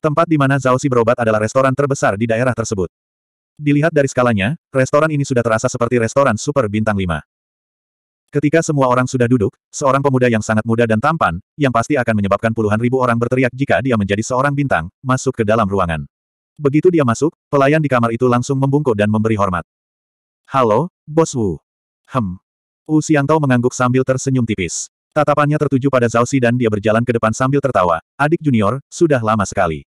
Tempat di mana Zhao Xi berobat adalah restoran terbesar di daerah tersebut. Dilihat dari skalanya, restoran ini sudah terasa seperti restoran super bintang 5. Ketika semua orang sudah duduk, seorang pemuda yang sangat muda dan tampan, yang pasti akan menyebabkan puluhan ribu orang berteriak jika dia menjadi seorang bintang, masuk ke dalam ruangan. Begitu dia masuk, pelayan di kamar itu langsung membungkuk dan memberi hormat. Halo, Bos Wu. Hem. Wu Xiangtao mengangguk sambil tersenyum tipis. Tatapannya tertuju pada Zhao Xi dan dia berjalan ke depan sambil tertawa. Adik junior, sudah lama sekali.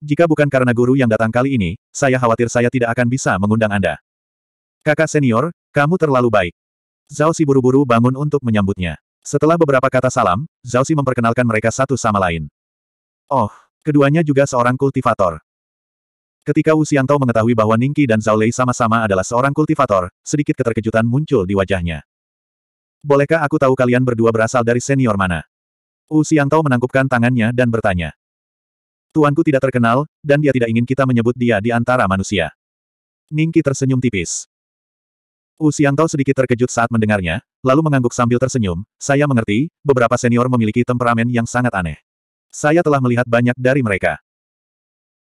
Jika bukan karena guru yang datang kali ini, saya khawatir saya tidak akan bisa mengundang Anda. Kakak senior, kamu terlalu baik. Zhao Si buru-buru bangun untuk menyambutnya. Setelah beberapa kata salam, Zhao Si memperkenalkan mereka satu sama lain. Oh, keduanya juga seorang kultivator. Ketika Wu Xiangtao mengetahui bahwa Ningqi dan Zhao Lei sama-sama adalah seorang kultivator, sedikit keterkejutan muncul di wajahnya. Bolehkah aku tahu kalian berdua berasal dari senior mana? Wu Xiangtao menangkupkan tangannya dan bertanya. Tuanku tidak terkenal, dan dia tidak ingin kita menyebut dia di antara manusia. Ningki tersenyum tipis. Wu Xiang sedikit terkejut saat mendengarnya, lalu mengangguk sambil tersenyum, saya mengerti, beberapa senior memiliki temperamen yang sangat aneh. Saya telah melihat banyak dari mereka.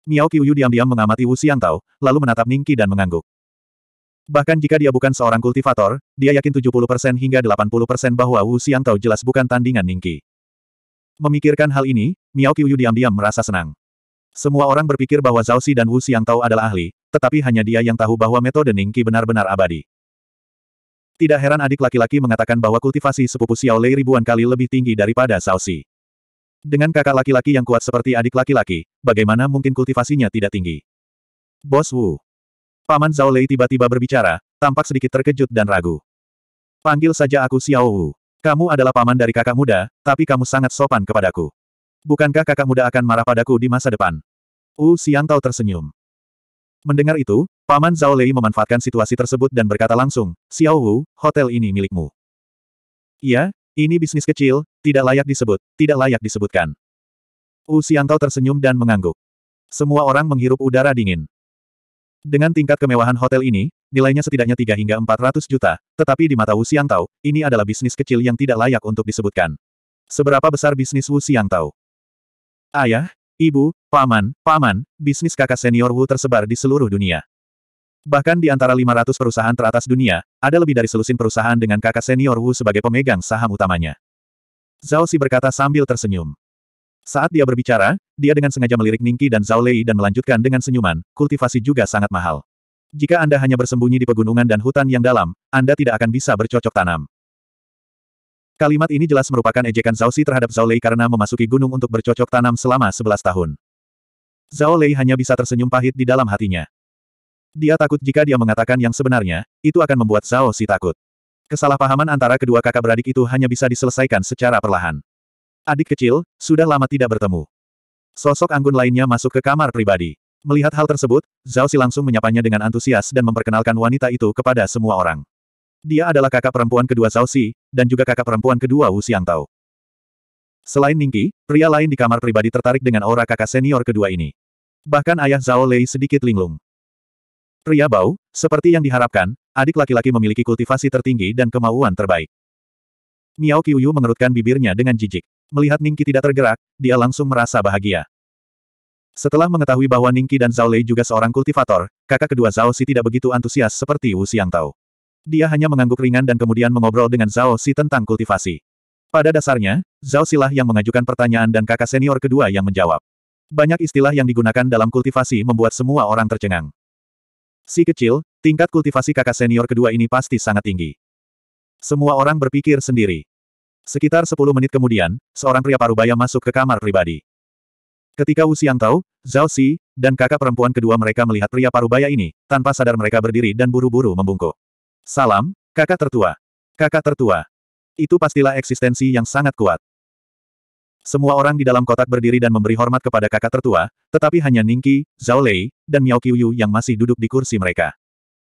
Miao Qiuyu diam-diam mengamati Wu Xiang lalu menatap Ningki dan mengangguk. Bahkan jika dia bukan seorang kultivator, dia yakin 70% hingga 80% bahwa Wu Xiang jelas bukan tandingan Ningki. Memikirkan hal ini, Miao Qiuyu diam-diam merasa senang. Semua orang berpikir bahwa Zhao Xi dan Wu Tao adalah ahli, tetapi hanya dia yang tahu bahwa metode Ningqi benar-benar abadi. Tidak heran adik laki-laki mengatakan bahwa kultivasi sepupu Xiao Lei ribuan kali lebih tinggi daripada Zhao Xi. Dengan kakak laki-laki yang kuat seperti adik laki-laki, bagaimana mungkin kultivasinya tidak tinggi? Bos Wu. Paman Zhao Lei tiba-tiba berbicara, tampak sedikit terkejut dan ragu. Panggil saja aku Xiao Wu. Kamu adalah paman dari kakak muda, tapi kamu sangat sopan kepadaku. Bukankah kakak muda akan marah padaku di masa depan? Wu Xiangtao tersenyum. Mendengar itu, Paman Zhao Lei memanfaatkan situasi tersebut dan berkata langsung, Xiao Wu, hotel ini milikmu. Iya, ini bisnis kecil, tidak layak disebut, tidak layak disebutkan. Wu Xiangtao tersenyum dan mengangguk. Semua orang menghirup udara dingin. Dengan tingkat kemewahan hotel ini, nilainya setidaknya 3 hingga 400 juta, tetapi di mata Wu Xiangtao, ini adalah bisnis kecil yang tidak layak untuk disebutkan. Seberapa besar bisnis Wu Xiangtao? Ayah, Ibu, paman, paman, bisnis kakak senior Wu tersebar di seluruh dunia. Bahkan di antara 500 perusahaan teratas dunia, ada lebih dari selusin perusahaan dengan kakak senior Wu sebagai pemegang saham utamanya. Zhao Si berkata sambil tersenyum. Saat dia berbicara, dia dengan sengaja melirik Ningki dan Zhao Lei dan melanjutkan dengan senyuman, kultivasi juga sangat mahal. Jika Anda hanya bersembunyi di pegunungan dan hutan yang dalam, Anda tidak akan bisa bercocok tanam. Kalimat ini jelas merupakan ejekan Zhao Xi terhadap Zhao Lei karena memasuki gunung untuk bercocok tanam selama sebelas tahun. Zhao Lei hanya bisa tersenyum pahit di dalam hatinya. Dia takut jika dia mengatakan yang sebenarnya, itu akan membuat Zhao Xi takut. Kesalahpahaman antara kedua kakak beradik itu hanya bisa diselesaikan secara perlahan. Adik kecil, sudah lama tidak bertemu. Sosok anggun lainnya masuk ke kamar pribadi. Melihat hal tersebut, Zhao Xi langsung menyapanya dengan antusias dan memperkenalkan wanita itu kepada semua orang. Dia adalah kakak perempuan kedua Xi, dan juga kakak perempuan kedua Wu Xiangtao. Selain Ningqi, pria lain di kamar pribadi tertarik dengan aura kakak senior kedua ini. Bahkan ayah Zhao Lei sedikit linglung. Pria bau, seperti yang diharapkan, adik laki-laki memiliki kultivasi tertinggi dan kemauan terbaik. Miao Qiuyu mengerutkan bibirnya dengan jijik. Melihat Ningqi tidak tergerak, dia langsung merasa bahagia. Setelah mengetahui bahwa Ningqi dan Zhao Lei juga seorang kultivator, kakak kedua Zhao Si tidak begitu antusias seperti Wu Xiangtao dia hanya mengangguk ringan dan kemudian mengobrol dengan Zhao Si tentang kultivasi. Pada dasarnya, Zhao Si lah yang mengajukan pertanyaan dan kakak senior kedua yang menjawab. Banyak istilah yang digunakan dalam kultivasi membuat semua orang tercengang. Si kecil, tingkat kultivasi kakak senior kedua ini pasti sangat tinggi. Semua orang berpikir sendiri. Sekitar 10 menit kemudian, seorang pria parubaya masuk ke kamar pribadi. Ketika Wu Xiang tahu, Zhao Si, dan kakak perempuan kedua mereka melihat pria parubaya ini, tanpa sadar mereka berdiri dan buru-buru membungkuk. Salam, kakak tertua. Kakak tertua. Itu pastilah eksistensi yang sangat kuat. Semua orang di dalam kotak berdiri dan memberi hormat kepada kakak tertua, tetapi hanya Ningki, Zhao Lei, dan Miao Qiuyu yang masih duduk di kursi mereka.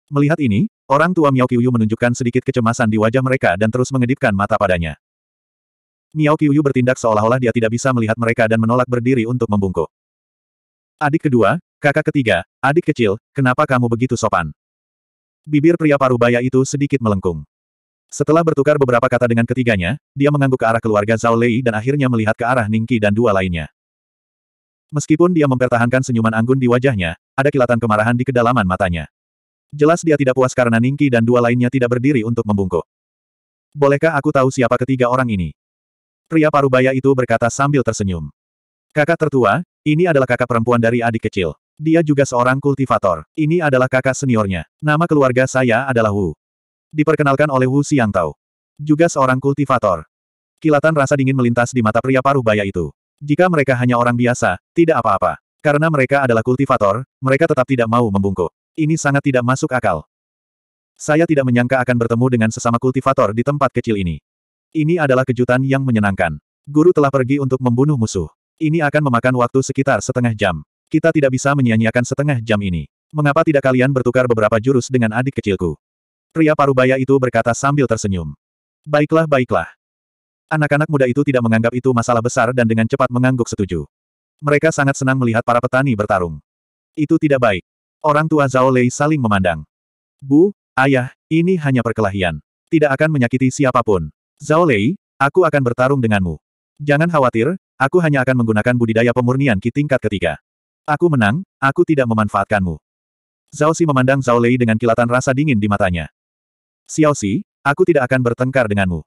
Melihat ini, orang tua Miao Qiuyu menunjukkan sedikit kecemasan di wajah mereka dan terus mengedipkan mata padanya. Miao Qiuyu bertindak seolah-olah dia tidak bisa melihat mereka dan menolak berdiri untuk membungkuk. Adik kedua, kakak ketiga, adik kecil, kenapa kamu begitu sopan? Bibir pria parubaya itu sedikit melengkung. Setelah bertukar beberapa kata dengan ketiganya, dia mengangguk ke arah keluarga Zhao Lei dan akhirnya melihat ke arah Ningqi dan dua lainnya. Meskipun dia mempertahankan senyuman anggun di wajahnya, ada kilatan kemarahan di kedalaman matanya. Jelas dia tidak puas karena Ningqi dan dua lainnya tidak berdiri untuk membungkuk. Bolehkah aku tahu siapa ketiga orang ini? Pria parubaya itu berkata sambil tersenyum. Kakak tertua, ini adalah kakak perempuan dari adik kecil. Dia juga seorang kultivator. Ini adalah kakak seniornya. Nama keluarga saya adalah Wu. Diperkenalkan oleh Wu Xiangtao. Juga seorang kultivator. Kilatan rasa dingin melintas di mata pria paruh baya itu. Jika mereka hanya orang biasa, tidak apa-apa. Karena mereka adalah kultivator, mereka tetap tidak mau membungkuk. Ini sangat tidak masuk akal. Saya tidak menyangka akan bertemu dengan sesama kultivator di tempat kecil ini. Ini adalah kejutan yang menyenangkan. Guru telah pergi untuk membunuh musuh. Ini akan memakan waktu sekitar setengah jam. Kita tidak bisa menyia-nyiakan setengah jam ini. Mengapa tidak kalian bertukar beberapa jurus dengan adik kecilku? Pria parubaya itu berkata sambil tersenyum. Baiklah, baiklah. Anak-anak muda itu tidak menganggap itu masalah besar dan dengan cepat mengangguk setuju. Mereka sangat senang melihat para petani bertarung. Itu tidak baik. Orang tua Zhao Lei saling memandang. Bu, ayah, ini hanya perkelahian. Tidak akan menyakiti siapapun. Zhao Lei, aku akan bertarung denganmu. Jangan khawatir, aku hanya akan menggunakan budidaya pemurnian ki tingkat ketiga. Aku menang, aku tidak memanfaatkanmu. Zhao Xi memandang Zhao Lei dengan kilatan rasa dingin di matanya. Xiao Xi, aku tidak akan bertengkar denganmu.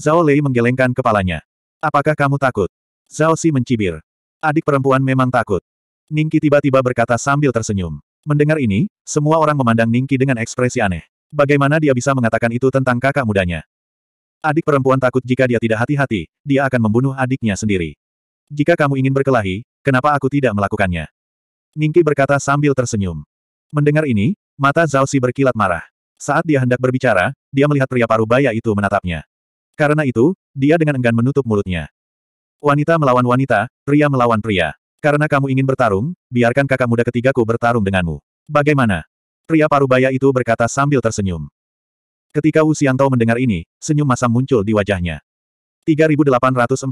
Zhao Lei menggelengkan kepalanya. Apakah kamu takut? Zhao Xi mencibir. Adik perempuan memang takut. Ningki tiba-tiba berkata sambil tersenyum. Mendengar ini, semua orang memandang Ningki dengan ekspresi aneh. Bagaimana dia bisa mengatakan itu tentang kakak mudanya? Adik perempuan takut jika dia tidak hati-hati, dia akan membunuh adiknya sendiri. Jika kamu ingin berkelahi, kenapa aku tidak melakukannya? Ningki berkata sambil tersenyum. Mendengar ini, mata Zhao Si berkilat marah. Saat dia hendak berbicara, dia melihat pria paruh baya itu menatapnya. Karena itu, dia dengan enggan menutup mulutnya. Wanita melawan wanita, pria melawan pria. Karena kamu ingin bertarung, biarkan kakak muda ketigaku bertarung denganmu. Bagaimana? Pria paruh baya itu berkata sambil tersenyum. Ketika Wu Xiang Tao mendengar ini, senyum masam muncul di wajahnya. 3842.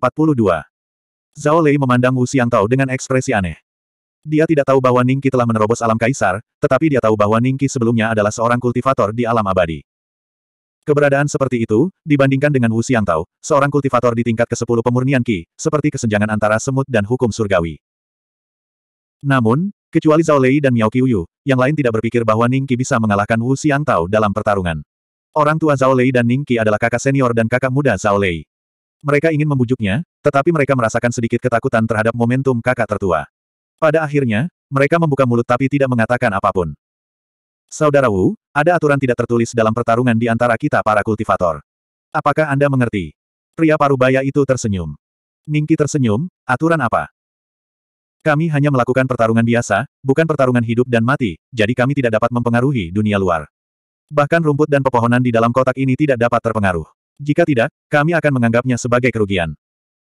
Zhao Lei memandang Wu Xiang Tao dengan ekspresi aneh. Dia tidak tahu bahwa Ningki telah menerobos alam kaisar, tetapi dia tahu bahwa Ningki sebelumnya adalah seorang kultivator di alam abadi. Keberadaan seperti itu, dibandingkan dengan Wu Xiangtao, seorang kultivator di tingkat ke-10 pemurnian Qi, seperti kesenjangan antara semut dan hukum surgawi. Namun, kecuali Zhao Lei dan Miao Qiuyu, yang lain tidak berpikir bahwa Ningki bisa mengalahkan Wu Xiangtao dalam pertarungan. Orang tua Zhao Lei dan Ningki adalah kakak senior dan kakak muda Zhao Lei. Mereka ingin membujuknya, tetapi mereka merasakan sedikit ketakutan terhadap momentum kakak tertua. Pada akhirnya, mereka membuka mulut tapi tidak mengatakan apapun. Saudara Wu, ada aturan tidak tertulis dalam pertarungan di antara kita para kultivator. Apakah Anda mengerti? Pria parubaya itu tersenyum. Ningki tersenyum, aturan apa? Kami hanya melakukan pertarungan biasa, bukan pertarungan hidup dan mati, jadi kami tidak dapat mempengaruhi dunia luar. Bahkan rumput dan pepohonan di dalam kotak ini tidak dapat terpengaruh. Jika tidak, kami akan menganggapnya sebagai kerugian.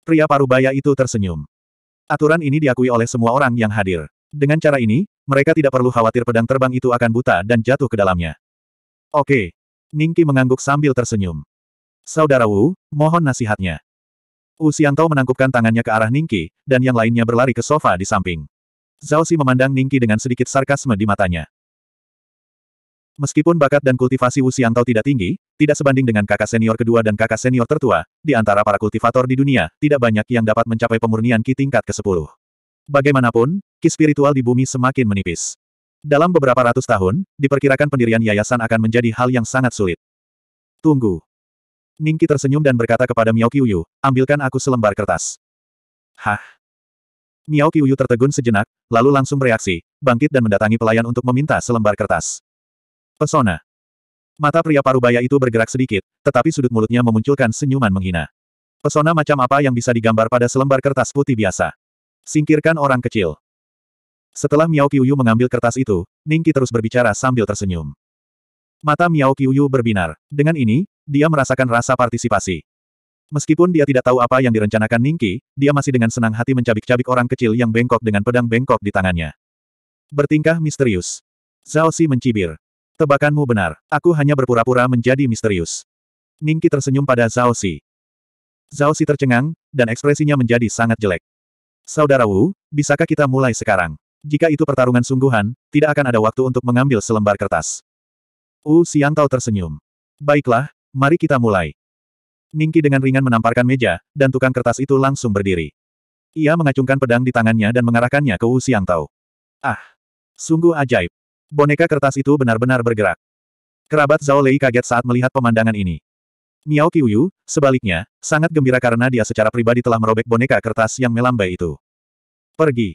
Pria parubaya itu tersenyum. Aturan ini diakui oleh semua orang yang hadir. Dengan cara ini, mereka tidak perlu khawatir pedang terbang itu akan buta dan jatuh ke dalamnya. Oke. Ningki mengangguk sambil tersenyum. Saudara Wu, mohon nasihatnya. Wu Xiangtao menangkupkan tangannya ke arah Ningki, dan yang lainnya berlari ke sofa di samping. Zhao Xi memandang Ningki dengan sedikit sarkasme di matanya. Meskipun bakat dan kultivasi Wu Xiangtao tidak tinggi, tidak sebanding dengan kakak senior kedua dan kakak senior tertua, di antara para kultivator di dunia, tidak banyak yang dapat mencapai pemurnian Ki tingkat ke-10. Bagaimanapun, Ki spiritual di bumi semakin menipis. Dalam beberapa ratus tahun, diperkirakan pendirian yayasan akan menjadi hal yang sangat sulit. Tunggu. Ningki tersenyum dan berkata kepada Miao Qiuyu, ambilkan aku selembar kertas. Hah? Miao Qiuyu tertegun sejenak, lalu langsung bereaksi, bangkit dan mendatangi pelayan untuk meminta selembar kertas. Pesona. Mata pria parubaya itu bergerak sedikit, tetapi sudut mulutnya memunculkan senyuman menghina. Pesona macam apa yang bisa digambar pada selembar kertas putih biasa? Singkirkan orang kecil. Setelah Miao Qiuyu mengambil kertas itu, Ningki terus berbicara sambil tersenyum. Mata Miao Qiuyu berbinar. Dengan ini, dia merasakan rasa partisipasi. Meskipun dia tidak tahu apa yang direncanakan Ningki, dia masih dengan senang hati mencabik-cabik orang kecil yang bengkok dengan pedang bengkok di tangannya. Bertingkah misterius. Zhao Si mencibir. Tebakanmu benar, aku hanya berpura-pura menjadi misterius. Ningki tersenyum pada Zhao Xi. Zhao Xi tercengang, dan ekspresinya menjadi sangat jelek. Saudara Wu, bisakah kita mulai sekarang? Jika itu pertarungan sungguhan, tidak akan ada waktu untuk mengambil selembar kertas. Wu Xiangtao tersenyum. Baiklah, mari kita mulai. Ningki dengan ringan menamparkan meja, dan tukang kertas itu langsung berdiri. Ia mengacungkan pedang di tangannya dan mengarahkannya ke Wu Xiangtao. Ah! Sungguh ajaib. Boneka kertas itu benar-benar bergerak. Kerabat Zhao Lei kaget saat melihat pemandangan ini. Miao Qiuyu, sebaliknya, sangat gembira karena dia secara pribadi telah merobek boneka kertas yang melambai itu. Pergi.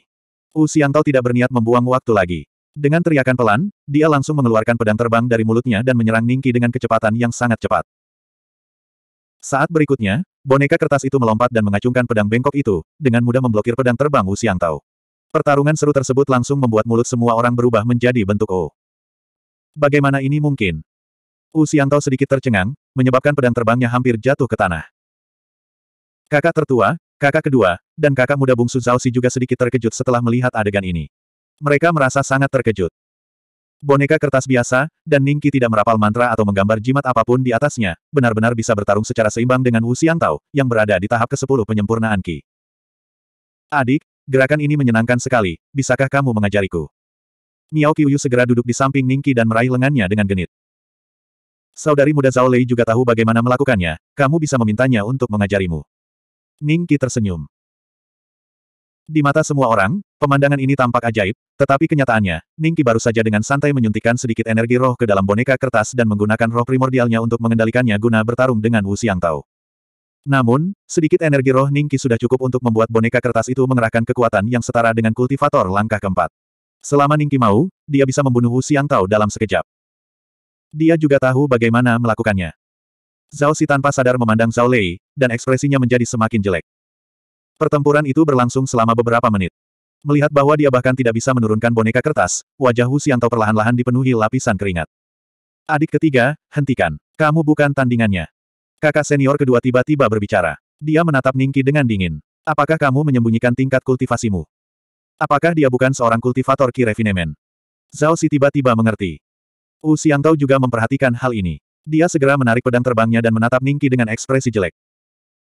Wu Xiangtao tidak berniat membuang waktu lagi. Dengan teriakan pelan, dia langsung mengeluarkan pedang terbang dari mulutnya dan menyerang Ningqi dengan kecepatan yang sangat cepat. Saat berikutnya, boneka kertas itu melompat dan mengacungkan pedang bengkok itu, dengan mudah memblokir pedang terbang Wu Xiangtao. Pertarungan seru tersebut langsung membuat mulut semua orang berubah menjadi bentuk O. Bagaimana ini mungkin? Wu Xiangtao sedikit tercengang, menyebabkan pedang terbangnya hampir jatuh ke tanah. Kakak tertua, kakak kedua, dan kakak muda bungsu Zhao Si juga sedikit terkejut setelah melihat adegan ini. Mereka merasa sangat terkejut. Boneka kertas biasa, dan Ningki tidak merapal mantra atau menggambar jimat apapun di atasnya, benar-benar bisa bertarung secara seimbang dengan Wu Xiangtao, yang berada di tahap ke-10 penyempurnaan Qi. Adik, Gerakan ini menyenangkan sekali, bisakah kamu mengajariku? Miao Qiuyu segera duduk di samping Ningki dan meraih lengannya dengan genit. Saudari muda Zhao Lei juga tahu bagaimana melakukannya, kamu bisa memintanya untuk mengajarimu. Ningki tersenyum. Di mata semua orang, pemandangan ini tampak ajaib, tetapi kenyataannya, Ningki baru saja dengan santai menyuntikkan sedikit energi roh ke dalam boneka kertas dan menggunakan roh primordialnya untuk mengendalikannya guna bertarung dengan Wu Xiang Tao. Namun, sedikit energi roh Ningki sudah cukup untuk membuat boneka kertas itu mengerahkan kekuatan yang setara dengan kultivator langkah keempat. Selama Ningki mau, dia bisa membunuh Wu Xiang Tao dalam sekejap. Dia juga tahu bagaimana melakukannya. Zhao Si tanpa sadar memandang Zhao Lei, dan ekspresinya menjadi semakin jelek. Pertempuran itu berlangsung selama beberapa menit. Melihat bahwa dia bahkan tidak bisa menurunkan boneka kertas, wajah Wu Xiang Tao perlahan-lahan dipenuhi lapisan keringat. Adik ketiga, hentikan. Kamu bukan tandingannya. Kakak senior kedua tiba-tiba berbicara. Dia menatap Ningki dengan dingin. Apakah kamu menyembunyikan tingkat kultivasimu? Apakah dia bukan seorang kultivator Kirefinemen? Zhao Si tiba-tiba mengerti. Wu Xiangtao juga memperhatikan hal ini. Dia segera menarik pedang terbangnya dan menatap Ningki dengan ekspresi jelek.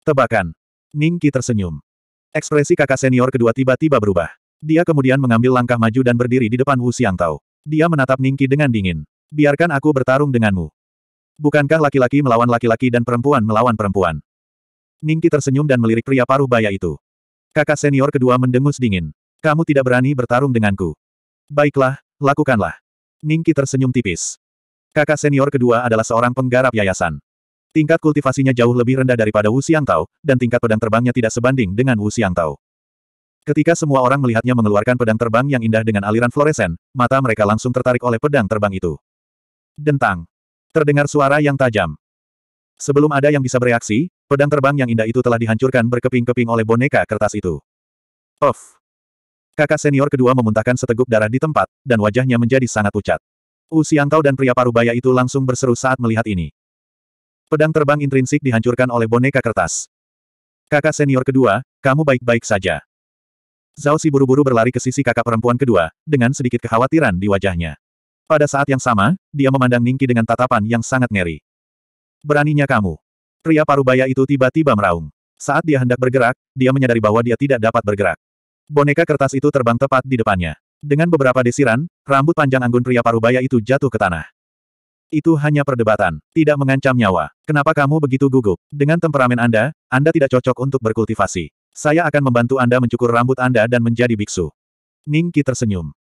Tebakan. Ningki tersenyum. Ekspresi kakak senior kedua tiba-tiba berubah. Dia kemudian mengambil langkah maju dan berdiri di depan Wu Xiangtao. Dia menatap Ningki dengan dingin. Biarkan aku bertarung denganmu. Bukankah laki-laki melawan laki-laki dan perempuan melawan perempuan? Ningki tersenyum dan melirik pria paruh baya itu. Kakak senior kedua mendengus dingin. Kamu tidak berani bertarung denganku. Baiklah, lakukanlah. Ningki tersenyum tipis. Kakak senior kedua adalah seorang penggarap yayasan. Tingkat kultivasinya jauh lebih rendah daripada Wu Xiangtao, dan tingkat pedang terbangnya tidak sebanding dengan Wu Xiangtao. Ketika semua orang melihatnya mengeluarkan pedang terbang yang indah dengan aliran floresen, mata mereka langsung tertarik oleh pedang terbang itu. Dentang. Terdengar suara yang tajam. Sebelum ada yang bisa bereaksi, pedang terbang yang indah itu telah dihancurkan berkeping-keping oleh boneka kertas itu. Of. Kakak senior kedua memuntahkan seteguk darah di tempat, dan wajahnya menjadi sangat pucat. U dan pria parubaya itu langsung berseru saat melihat ini. Pedang terbang intrinsik dihancurkan oleh boneka kertas. Kakak senior kedua, kamu baik-baik saja. Zhao Si buru-buru berlari ke sisi kakak perempuan kedua, dengan sedikit kekhawatiran di wajahnya. Pada saat yang sama, dia memandang Ningki dengan tatapan yang sangat ngeri. Beraninya kamu. Pria parubaya itu tiba-tiba meraung. Saat dia hendak bergerak, dia menyadari bahwa dia tidak dapat bergerak. Boneka kertas itu terbang tepat di depannya. Dengan beberapa desiran, rambut panjang anggun pria parubaya itu jatuh ke tanah. Itu hanya perdebatan, tidak mengancam nyawa. Kenapa kamu begitu gugup? Dengan temperamen Anda, Anda tidak cocok untuk berkultivasi. Saya akan membantu Anda mencukur rambut Anda dan menjadi biksu. Ningki tersenyum.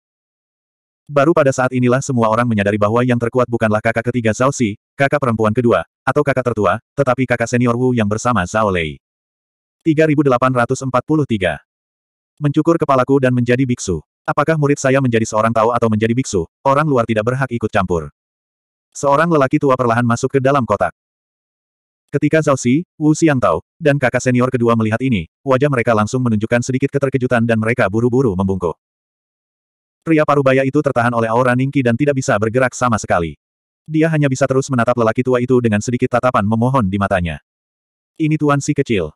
Baru pada saat inilah semua orang menyadari bahwa yang terkuat bukanlah kakak ketiga Zhao Xi, kakak perempuan kedua, atau kakak tertua, tetapi kakak senior Wu yang bersama Zhao Lei. 3843. Mencukur kepalaku dan menjadi biksu. Apakah murid saya menjadi seorang tahu atau menjadi biksu, orang luar tidak berhak ikut campur. Seorang lelaki tua perlahan masuk ke dalam kotak. Ketika Zhao Xi, Wu Xiang Tao, dan kakak senior kedua melihat ini, wajah mereka langsung menunjukkan sedikit keterkejutan dan mereka buru-buru membungkuk. Pria parubaya itu tertahan oleh aura Ningki dan tidak bisa bergerak sama sekali. Dia hanya bisa terus menatap lelaki tua itu dengan sedikit tatapan memohon di matanya. Ini tuan si kecil.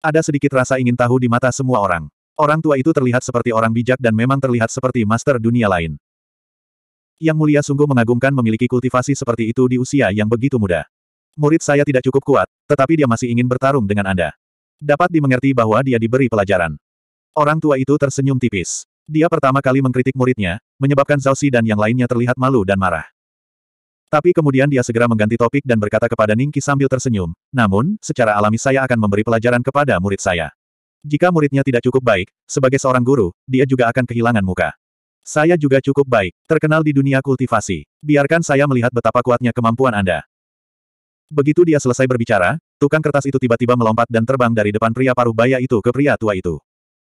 Ada sedikit rasa ingin tahu di mata semua orang. Orang tua itu terlihat seperti orang bijak dan memang terlihat seperti master dunia lain. Yang mulia sungguh mengagumkan memiliki kultivasi seperti itu di usia yang begitu muda. Murid saya tidak cukup kuat, tetapi dia masih ingin bertarung dengan Anda. Dapat dimengerti bahwa dia diberi pelajaran. Orang tua itu tersenyum tipis. Dia pertama kali mengkritik muridnya, menyebabkan Zhao Xi dan yang lainnya terlihat malu dan marah. Tapi kemudian dia segera mengganti topik dan berkata kepada Ningki sambil tersenyum, namun, secara alami saya akan memberi pelajaran kepada murid saya. Jika muridnya tidak cukup baik, sebagai seorang guru, dia juga akan kehilangan muka. Saya juga cukup baik, terkenal di dunia kultivasi. Biarkan saya melihat betapa kuatnya kemampuan Anda. Begitu dia selesai berbicara, tukang kertas itu tiba-tiba melompat dan terbang dari depan pria paruh baya itu ke pria tua itu.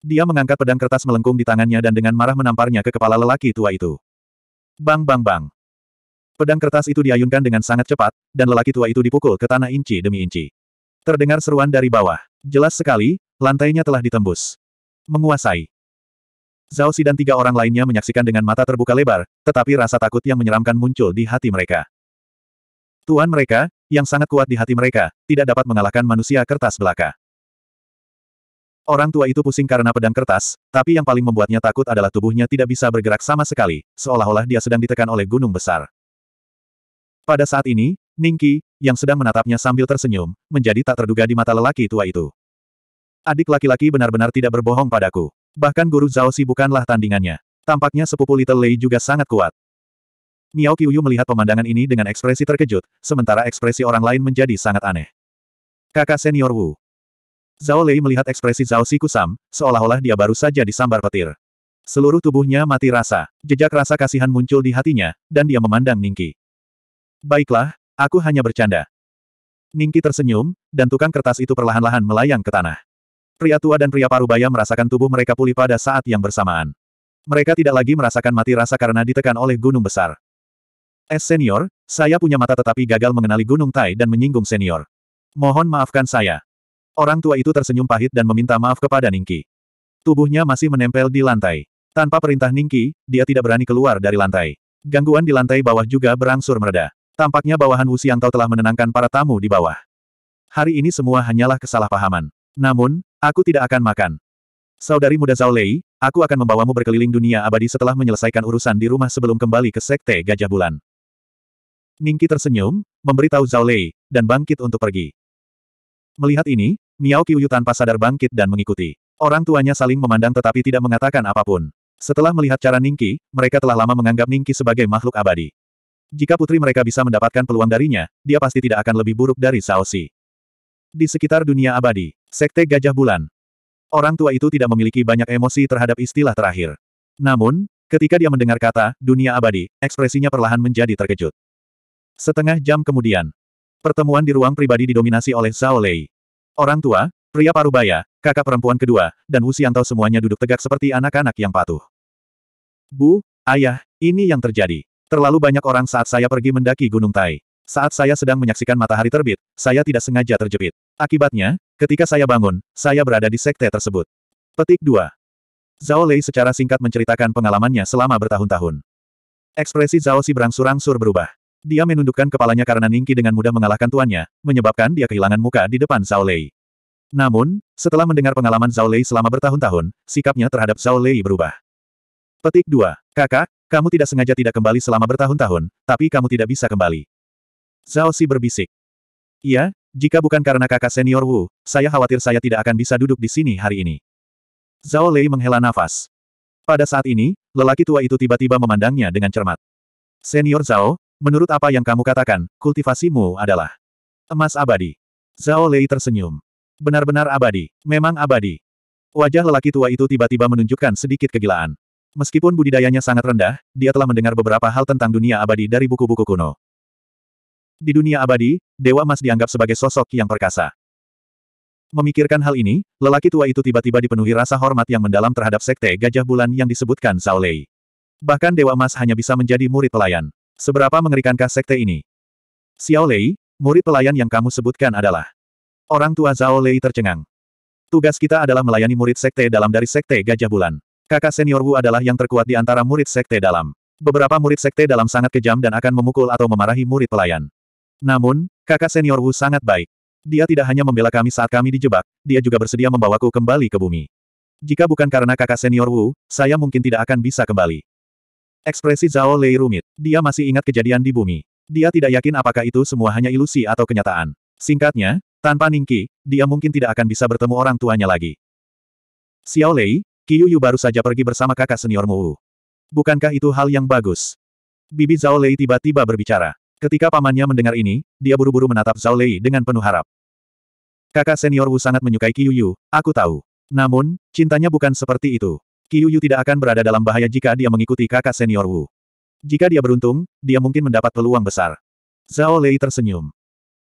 Dia mengangkat pedang kertas melengkung di tangannya dan dengan marah menamparnya ke kepala lelaki tua itu. Bang bang bang. Pedang kertas itu diayunkan dengan sangat cepat, dan lelaki tua itu dipukul ke tanah inci demi inci. Terdengar seruan dari bawah. Jelas sekali, lantainya telah ditembus. Menguasai. Zhao Si dan tiga orang lainnya menyaksikan dengan mata terbuka lebar, tetapi rasa takut yang menyeramkan muncul di hati mereka. Tuan mereka, yang sangat kuat di hati mereka, tidak dapat mengalahkan manusia kertas belaka. Orang tua itu pusing karena pedang kertas, tapi yang paling membuatnya takut adalah tubuhnya tidak bisa bergerak sama sekali, seolah-olah dia sedang ditekan oleh gunung besar. Pada saat ini, Ningki, yang sedang menatapnya sambil tersenyum, menjadi tak terduga di mata lelaki tua itu. Adik laki-laki benar-benar tidak berbohong padaku. Bahkan guru Zhao Si bukanlah tandingannya. Tampaknya sepupu Little Lei juga sangat kuat. Miao Qiuyu melihat pemandangan ini dengan ekspresi terkejut, sementara ekspresi orang lain menjadi sangat aneh. Kakak senior Wu, Zhao Lei melihat ekspresi Zhao kusam, seolah-olah dia baru saja disambar petir. Seluruh tubuhnya mati rasa, jejak rasa kasihan muncul di hatinya, dan dia memandang Ningki. Baiklah, aku hanya bercanda. Ningki tersenyum, dan tukang kertas itu perlahan-lahan melayang ke tanah. Pria tua dan pria parubaya merasakan tubuh mereka pulih pada saat yang bersamaan. Mereka tidak lagi merasakan mati rasa karena ditekan oleh gunung besar. Es senior, saya punya mata tetapi gagal mengenali gunung Tai dan menyinggung senior. Mohon maafkan saya. Orang tua itu tersenyum pahit dan meminta maaf kepada Ningki. Tubuhnya masih menempel di lantai. Tanpa perintah Ningki, dia tidak berani keluar dari lantai. Gangguan di lantai bawah juga berangsur mereda. Tampaknya bawahan Wu Tao telah menenangkan para tamu di bawah. Hari ini semua hanyalah kesalahpahaman. Namun, aku tidak akan makan. Saudari muda Zhao Lei, aku akan membawamu berkeliling dunia abadi setelah menyelesaikan urusan di rumah sebelum kembali ke Sekte Gajah Bulan. Ningki tersenyum, memberitahu Zhao Lei, dan bangkit untuk pergi. Melihat ini, Miao Qiuyu tanpa sadar bangkit dan mengikuti. Orang tuanya saling memandang tetapi tidak mengatakan apapun. Setelah melihat cara Ningki, mereka telah lama menganggap Ningki sebagai makhluk abadi. Jika putri mereka bisa mendapatkan peluang darinya, dia pasti tidak akan lebih buruk dari Si. Di sekitar dunia abadi, Sekte Gajah Bulan. Orang tua itu tidak memiliki banyak emosi terhadap istilah terakhir. Namun, ketika dia mendengar kata, dunia abadi, ekspresinya perlahan menjadi terkejut. Setengah jam kemudian, Pertemuan di ruang pribadi didominasi oleh Zhao Lei. Orang tua, pria parubaya, kakak perempuan kedua, dan yang tahu semuanya duduk tegak seperti anak-anak yang patuh. Bu, ayah, ini yang terjadi. Terlalu banyak orang saat saya pergi mendaki Gunung Tai. Saat saya sedang menyaksikan matahari terbit, saya tidak sengaja terjepit. Akibatnya, ketika saya bangun, saya berada di sekte tersebut. Petik 2. Zhao Lei secara singkat menceritakan pengalamannya selama bertahun-tahun. Ekspresi Zhao Si berangsur-angsur berubah. Dia menundukkan kepalanya karena Ningki dengan mudah mengalahkan tuannya, menyebabkan dia kehilangan muka di depan Zhao Lei. Namun, setelah mendengar pengalaman Zhao Lei selama bertahun-tahun, sikapnya terhadap Zhao Lei berubah. Petik 2. Kakak, kamu tidak sengaja tidak kembali selama bertahun-tahun, tapi kamu tidak bisa kembali. Zhao Si berbisik. Iya, jika bukan karena kakak senior Wu, saya khawatir saya tidak akan bisa duduk di sini hari ini. Zhao Lei menghela nafas. Pada saat ini, lelaki tua itu tiba-tiba memandangnya dengan cermat. Senior Zhao, Menurut apa yang kamu katakan, kultivasimu adalah emas abadi. Zhao Lei tersenyum. Benar-benar abadi. Memang abadi. Wajah lelaki tua itu tiba-tiba menunjukkan sedikit kegilaan. Meskipun budidayanya sangat rendah, dia telah mendengar beberapa hal tentang dunia abadi dari buku-buku kuno. Di dunia abadi, Dewa emas dianggap sebagai sosok yang perkasa. Memikirkan hal ini, lelaki tua itu tiba-tiba dipenuhi rasa hormat yang mendalam terhadap sekte Gajah Bulan yang disebutkan Zhao Lei. Bahkan Dewa emas hanya bisa menjadi murid pelayan. Seberapa mengerikankah sekte ini? Xiao Lei, murid pelayan yang kamu sebutkan adalah. Orang tua Zhao Lei tercengang. Tugas kita adalah melayani murid sekte dalam dari sekte Gajah Bulan. Kakak senior Wu adalah yang terkuat di antara murid sekte dalam. Beberapa murid sekte dalam sangat kejam dan akan memukul atau memarahi murid pelayan. Namun, kakak senior Wu sangat baik. Dia tidak hanya membela kami saat kami dijebak, dia juga bersedia membawaku kembali ke bumi. Jika bukan karena kakak senior Wu, saya mungkin tidak akan bisa kembali. Ekspresi Zhao Lei rumit. Dia masih ingat kejadian di bumi. Dia tidak yakin apakah itu semua hanya ilusi atau kenyataan. Singkatnya, tanpa Ningki, dia mungkin tidak akan bisa bertemu orang tuanya lagi. Xiao Lei, Qiu Yu baru saja pergi bersama kakak senior Mu. Bukankah itu hal yang bagus? Bibi Zhao Lei tiba-tiba berbicara. Ketika pamannya mendengar ini, dia buru-buru menatap Zhao Lei dengan penuh harap. Kakak senior Wu sangat menyukai Qiu Yu, aku tahu. Namun, cintanya bukan seperti itu. Qiyu tidak akan berada dalam bahaya jika dia mengikuti kakak senior Wu. Jika dia beruntung, dia mungkin mendapat peluang besar. Zhao Lei tersenyum.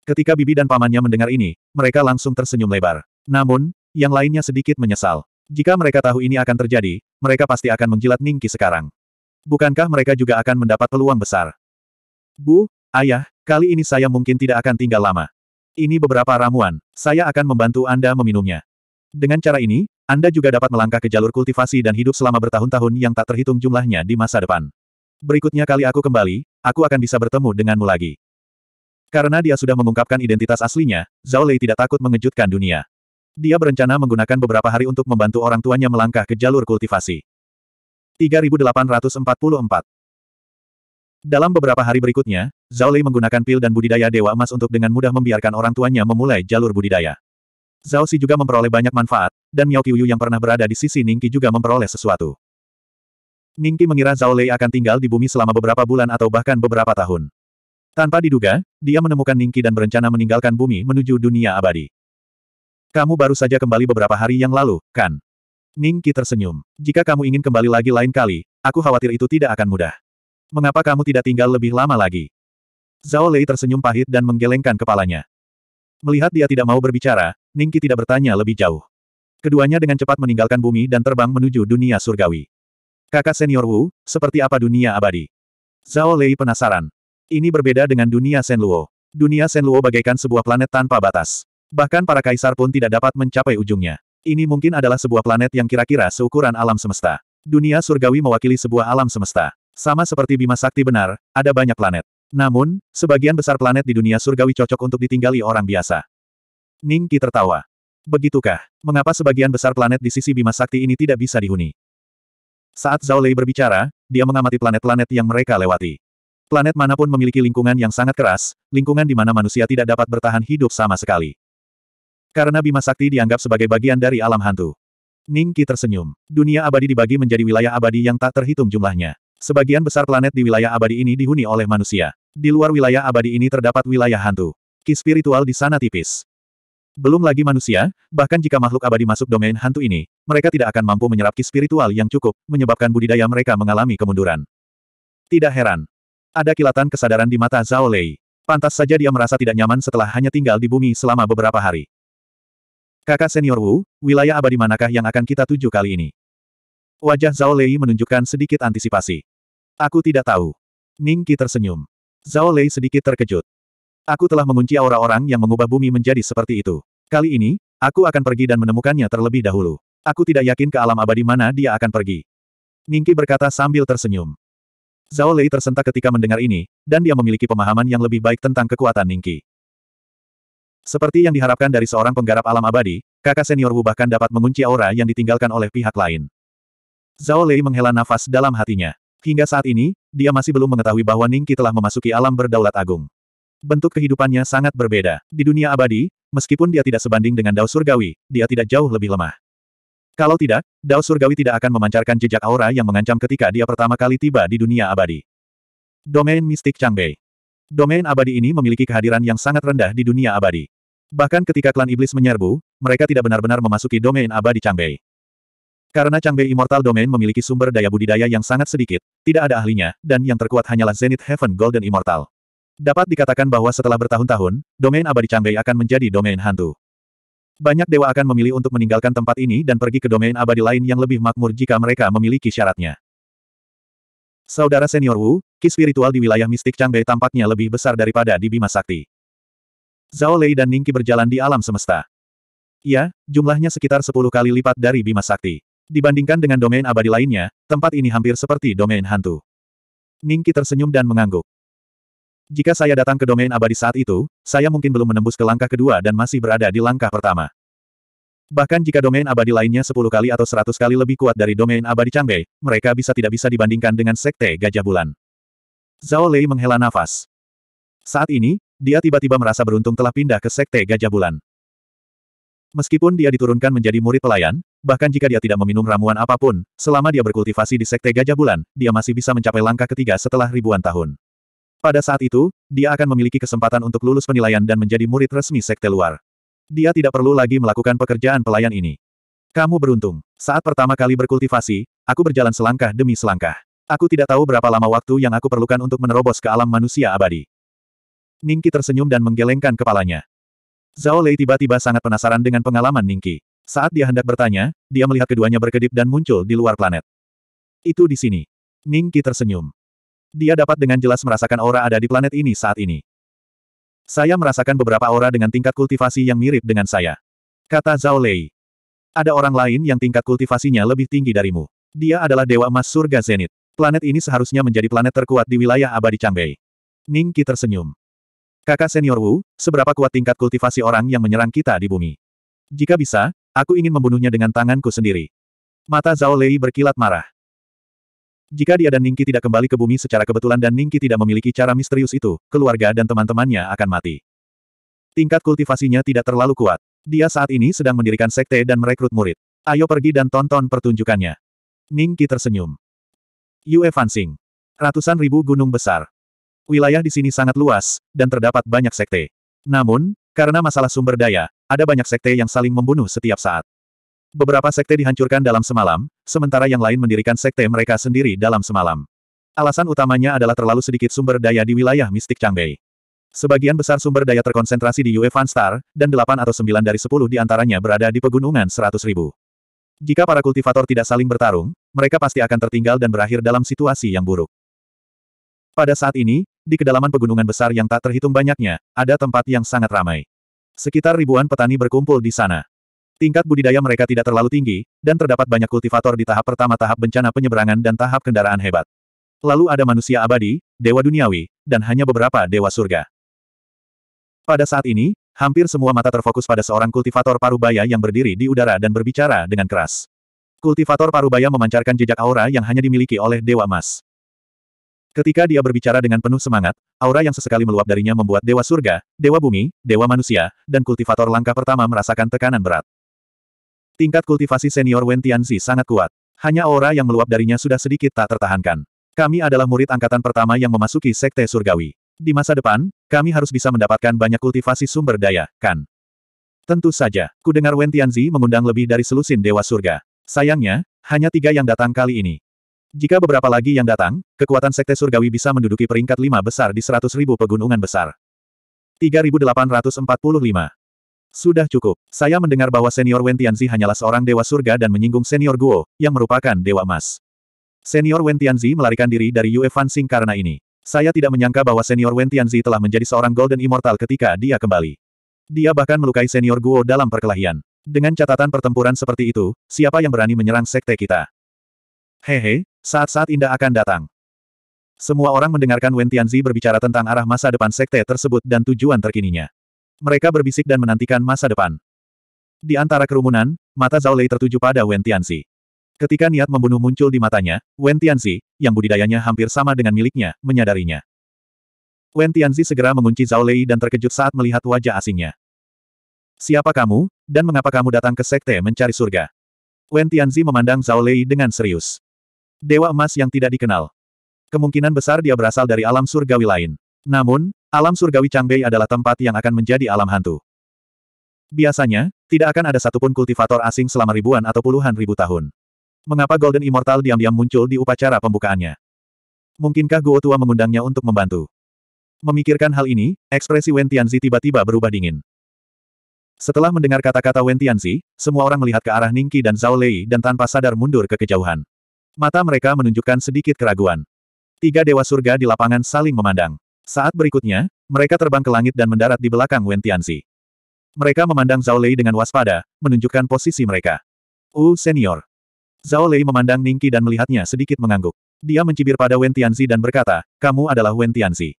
Ketika bibi dan pamannya mendengar ini, mereka langsung tersenyum lebar. Namun, yang lainnya sedikit menyesal. Jika mereka tahu ini akan terjadi, mereka pasti akan menjilat Ningki sekarang. Bukankah mereka juga akan mendapat peluang besar? Bu, ayah, kali ini saya mungkin tidak akan tinggal lama. Ini beberapa ramuan, saya akan membantu Anda meminumnya. Dengan cara ini, anda juga dapat melangkah ke jalur kultivasi dan hidup selama bertahun-tahun yang tak terhitung jumlahnya di masa depan. Berikutnya kali aku kembali, aku akan bisa bertemu denganmu lagi. Karena dia sudah mengungkapkan identitas aslinya, Zhao Lei tidak takut mengejutkan dunia. Dia berencana menggunakan beberapa hari untuk membantu orang tuanya melangkah ke jalur kultivasi. 3844 Dalam beberapa hari berikutnya, Zhao Lei menggunakan pil dan budidaya Dewa Emas untuk dengan mudah membiarkan orang tuanya memulai jalur budidaya. Zhao Si juga memperoleh banyak manfaat, dan Miao Qiuyu yang pernah berada di sisi Ningqi juga memperoleh sesuatu. Ningqi mengira Zhao Lei akan tinggal di bumi selama beberapa bulan atau bahkan beberapa tahun. Tanpa diduga, dia menemukan Ningqi dan berencana meninggalkan bumi menuju dunia abadi. Kamu baru saja kembali beberapa hari yang lalu, kan? Ningqi tersenyum. Jika kamu ingin kembali lagi lain kali, aku khawatir itu tidak akan mudah. Mengapa kamu tidak tinggal lebih lama lagi? Zhao Lei tersenyum pahit dan menggelengkan kepalanya. Melihat dia tidak mau berbicara, Ningqi tidak bertanya lebih jauh. Keduanya dengan cepat meninggalkan bumi dan terbang menuju dunia surgawi. Kakak senior Wu, seperti apa dunia abadi? Zhao Lei penasaran. Ini berbeda dengan dunia Senluo. Dunia Senluo bagaikan sebuah planet tanpa batas. Bahkan para kaisar pun tidak dapat mencapai ujungnya. Ini mungkin adalah sebuah planet yang kira-kira seukuran alam semesta. Dunia surgawi mewakili sebuah alam semesta. Sama seperti Bima Sakti benar, ada banyak planet. Namun, sebagian besar planet di dunia surgawi cocok untuk ditinggali orang biasa. Ning Qi tertawa. Begitukah? Mengapa sebagian besar planet di sisi Bima Sakti ini tidak bisa dihuni? Saat Zhao Lei berbicara, dia mengamati planet-planet yang mereka lewati. Planet manapun memiliki lingkungan yang sangat keras, lingkungan di mana manusia tidak dapat bertahan hidup sama sekali. Karena Bima Sakti dianggap sebagai bagian dari alam hantu. Ning Qi tersenyum. Dunia abadi dibagi menjadi wilayah abadi yang tak terhitung jumlahnya. Sebagian besar planet di wilayah abadi ini dihuni oleh manusia. Di luar wilayah abadi ini terdapat wilayah hantu. Ki spiritual di sana tipis. Belum lagi manusia, bahkan jika makhluk abadi masuk domain hantu ini, mereka tidak akan mampu menyerap ki spiritual yang cukup, menyebabkan budidaya mereka mengalami kemunduran. Tidak heran. Ada kilatan kesadaran di mata Zhao Lei. Pantas saja dia merasa tidak nyaman setelah hanya tinggal di bumi selama beberapa hari. Kakak senior Wu, wilayah abadi manakah yang akan kita tuju kali ini? Wajah Zhao Lei menunjukkan sedikit antisipasi. Aku tidak tahu. Ning Qi tersenyum. Zhao Lei sedikit terkejut. Aku telah mengunci aura orang yang mengubah bumi menjadi seperti itu. Kali ini, aku akan pergi dan menemukannya terlebih dahulu. Aku tidak yakin ke alam abadi mana dia akan pergi. Ningki berkata sambil tersenyum. Zhao Lei tersentak ketika mendengar ini, dan dia memiliki pemahaman yang lebih baik tentang kekuatan Ningki. Seperti yang diharapkan dari seorang penggarap alam abadi, kakak senior Wu bahkan dapat mengunci aura yang ditinggalkan oleh pihak lain. Zhao Lei menghela nafas dalam hatinya. Hingga saat ini, dia masih belum mengetahui bahwa Ningki telah memasuki alam berdaulat agung. Bentuk kehidupannya sangat berbeda. Di dunia abadi, meskipun dia tidak sebanding dengan Dao Surgawi, dia tidak jauh lebih lemah. Kalau tidak, Dao Surgawi tidak akan memancarkan jejak aura yang mengancam ketika dia pertama kali tiba di dunia abadi. Domain Mistik Changbei Domain abadi ini memiliki kehadiran yang sangat rendah di dunia abadi. Bahkan ketika klan iblis menyerbu, mereka tidak benar-benar memasuki domain abadi Changbei. Karena Changbei Immortal Domain memiliki sumber daya budidaya yang sangat sedikit, tidak ada ahlinya, dan yang terkuat hanyalah Zenith Heaven Golden Immortal. Dapat dikatakan bahwa setelah bertahun-tahun, domain abadi Changbei akan menjadi domain hantu. Banyak dewa akan memilih untuk meninggalkan tempat ini dan pergi ke domain abadi lain yang lebih makmur jika mereka memiliki syaratnya. Saudara senior Wu, ki spiritual di wilayah mistik Changbei tampaknya lebih besar daripada di Bima Sakti. Zhao Lei dan Ningki berjalan di alam semesta. Ya, jumlahnya sekitar 10 kali lipat dari Bima Sakti. Dibandingkan dengan domain abadi lainnya, tempat ini hampir seperti domain hantu. Ningki tersenyum dan mengangguk. Jika saya datang ke domain abadi saat itu, saya mungkin belum menembus ke langkah kedua dan masih berada di langkah pertama. Bahkan jika domain abadi lainnya 10 kali atau 100 kali lebih kuat dari domain abadi Changbei, mereka bisa tidak bisa dibandingkan dengan sekte gajah bulan. Zhao Lei menghela nafas. Saat ini, dia tiba-tiba merasa beruntung telah pindah ke sekte gajah bulan. Meskipun dia diturunkan menjadi murid pelayan, bahkan jika dia tidak meminum ramuan apapun, selama dia berkultivasi di sekte gajah bulan, dia masih bisa mencapai langkah ketiga setelah ribuan tahun. Pada saat itu, dia akan memiliki kesempatan untuk lulus penilaian dan menjadi murid resmi sekte luar. Dia tidak perlu lagi melakukan pekerjaan pelayan ini. Kamu beruntung. Saat pertama kali berkultivasi, aku berjalan selangkah demi selangkah. Aku tidak tahu berapa lama waktu yang aku perlukan untuk menerobos ke alam manusia abadi. Ningki tersenyum dan menggelengkan kepalanya. Zhao Lei tiba-tiba sangat penasaran dengan pengalaman Ningki. Saat dia hendak bertanya, dia melihat keduanya berkedip dan muncul di luar planet. Itu di sini. Ningki tersenyum. Dia dapat dengan jelas merasakan aura ada di planet ini saat ini. Saya merasakan beberapa aura dengan tingkat kultivasi yang mirip dengan saya. Kata Zhao Lei. Ada orang lain yang tingkat kultivasinya lebih tinggi darimu. Dia adalah Dewa Emas Surga Zenit. Planet ini seharusnya menjadi planet terkuat di wilayah abadi Changbei. Ning Qi tersenyum. Kakak senior Wu, seberapa kuat tingkat kultivasi orang yang menyerang kita di bumi? Jika bisa, aku ingin membunuhnya dengan tanganku sendiri. Mata Zhao Lei berkilat marah. Jika dia dan Ningki tidak kembali ke bumi secara kebetulan dan Ningki tidak memiliki cara misterius itu, keluarga dan teman-temannya akan mati. Tingkat kultivasinya tidak terlalu kuat. Dia saat ini sedang mendirikan sekte dan merekrut murid. Ayo pergi dan tonton pertunjukannya. Ningki tersenyum. Yue Fansing. Ratusan ribu gunung besar. Wilayah di sini sangat luas, dan terdapat banyak sekte. Namun, karena masalah sumber daya, ada banyak sekte yang saling membunuh setiap saat. Beberapa sekte dihancurkan dalam semalam, sementara yang lain mendirikan sekte mereka sendiri dalam semalam. Alasan utamanya adalah terlalu sedikit sumber daya di wilayah mistik Changbei. Sebagian besar sumber daya terkonsentrasi di Yuefan Star, dan 8 atau 9 dari 10 di antaranya berada di pegunungan 100 ribu. Jika para kultivator tidak saling bertarung, mereka pasti akan tertinggal dan berakhir dalam situasi yang buruk. Pada saat ini, di kedalaman pegunungan besar yang tak terhitung banyaknya, ada tempat yang sangat ramai. Sekitar ribuan petani berkumpul di sana. Tingkat budidaya mereka tidak terlalu tinggi, dan terdapat banyak kultivator di tahap pertama tahap bencana penyeberangan dan tahap kendaraan hebat. Lalu ada manusia abadi, dewa duniawi, dan hanya beberapa dewa surga. Pada saat ini, hampir semua mata terfokus pada seorang kultivator parubaya yang berdiri di udara dan berbicara dengan keras. Kultivator parubaya memancarkan jejak aura yang hanya dimiliki oleh Dewa emas. Ketika dia berbicara dengan penuh semangat, aura yang sesekali meluap darinya membuat Dewa Surga, Dewa Bumi, Dewa Manusia, dan kultivator langkah pertama merasakan tekanan berat. Tingkat kultivasi senior Wen Tianzi sangat kuat. Hanya aura yang meluap darinya sudah sedikit tak tertahankan. Kami adalah murid angkatan pertama yang memasuki Sekte Surgawi. Di masa depan, kami harus bisa mendapatkan banyak kultivasi sumber daya, kan? Tentu saja, Kudengar dengar Wen Tianzi mengundang lebih dari selusin Dewa Surga. Sayangnya, hanya tiga yang datang kali ini. Jika beberapa lagi yang datang, kekuatan Sekte Surgawi bisa menduduki peringkat lima besar di seratus ribu pegunungan besar. 3845 sudah cukup. Saya mendengar bahwa senior Wen Tianzi hanyalah seorang dewa surga dan menyinggung senior Guo, yang merupakan dewa emas. Senior Wen Tianzi melarikan diri dari Yue Fan Xing karena ini. Saya tidak menyangka bahwa senior Wen Tianzi telah menjadi seorang Golden Immortal ketika dia kembali. Dia bahkan melukai senior Guo dalam perkelahian. Dengan catatan pertempuran seperti itu, siapa yang berani menyerang sekte kita? Hehe, saat-saat indah akan datang. Semua orang mendengarkan Wen Tianzi berbicara tentang arah masa depan sekte tersebut dan tujuan terkininya. Mereka berbisik dan menantikan masa depan. Di antara kerumunan, mata Zhao Lei tertuju pada Wen Tianxi. Ketika niat membunuh muncul di matanya, Wen Tianxi, yang budidayanya hampir sama dengan miliknya, menyadarinya. Wen Tianzi segera mengunci Zhao Lei dan terkejut saat melihat wajah asingnya. Siapa kamu, dan mengapa kamu datang ke sekte mencari surga? Wen Tianzi memandang Zhao Lei dengan serius. Dewa emas yang tidak dikenal. Kemungkinan besar dia berasal dari alam surgawi lain. Namun, Alam surgawi Changbei adalah tempat yang akan menjadi alam hantu. Biasanya, tidak akan ada satupun kultivator asing selama ribuan atau puluhan ribu tahun. Mengapa Golden Immortal diam-diam muncul di upacara pembukaannya? Mungkinkah Guo Tua mengundangnya untuk membantu? Memikirkan hal ini, ekspresi Wen Tianzi tiba-tiba berubah dingin. Setelah mendengar kata-kata Wen Tianzi, semua orang melihat ke arah Ningqi dan Zhao Lei dan tanpa sadar mundur ke kejauhan. Mata mereka menunjukkan sedikit keraguan. Tiga dewa surga di lapangan saling memandang. Saat berikutnya, mereka terbang ke langit dan mendarat di belakang Wen Tianzi. Mereka memandang Zhao Lei dengan waspada, menunjukkan posisi mereka. U senior. Zhao Lei memandang Ningki dan melihatnya sedikit mengangguk. Dia mencibir pada Wen Tianzi dan berkata, kamu adalah Wen Tianzi.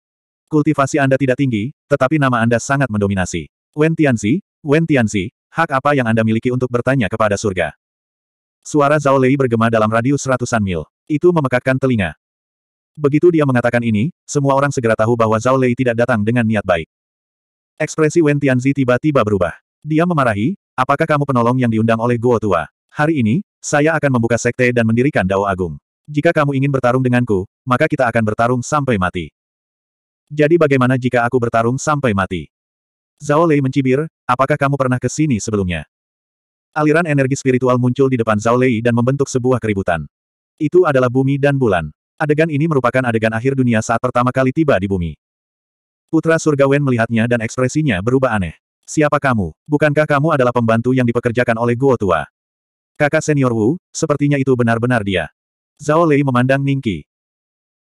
Kultivasi Anda tidak tinggi, tetapi nama Anda sangat mendominasi. Wen Tianzi, Wen Tianzi, hak apa yang Anda miliki untuk bertanya kepada surga? Suara Zhao Lei bergema dalam radius ratusan mil. Itu memekakkan telinga. Begitu dia mengatakan ini, semua orang segera tahu bahwa Zhao Lei tidak datang dengan niat baik. Ekspresi Wen Tianzi tiba-tiba berubah. Dia memarahi, apakah kamu penolong yang diundang oleh Guo Tua? Hari ini, saya akan membuka sekte dan mendirikan Dao Agung. Jika kamu ingin bertarung denganku, maka kita akan bertarung sampai mati. Jadi bagaimana jika aku bertarung sampai mati? Zhao Lei mencibir, apakah kamu pernah ke sini sebelumnya? Aliran energi spiritual muncul di depan Zhao Lei dan membentuk sebuah keributan. Itu adalah bumi dan bulan. Adegan ini merupakan adegan akhir dunia saat pertama kali tiba di bumi. Putra Surga Wen melihatnya dan ekspresinya berubah aneh. Siapa kamu? Bukankah kamu adalah pembantu yang dipekerjakan oleh Guo Tua? Kakak senior Wu, sepertinya itu benar-benar dia. Zhao Lei memandang Ningki.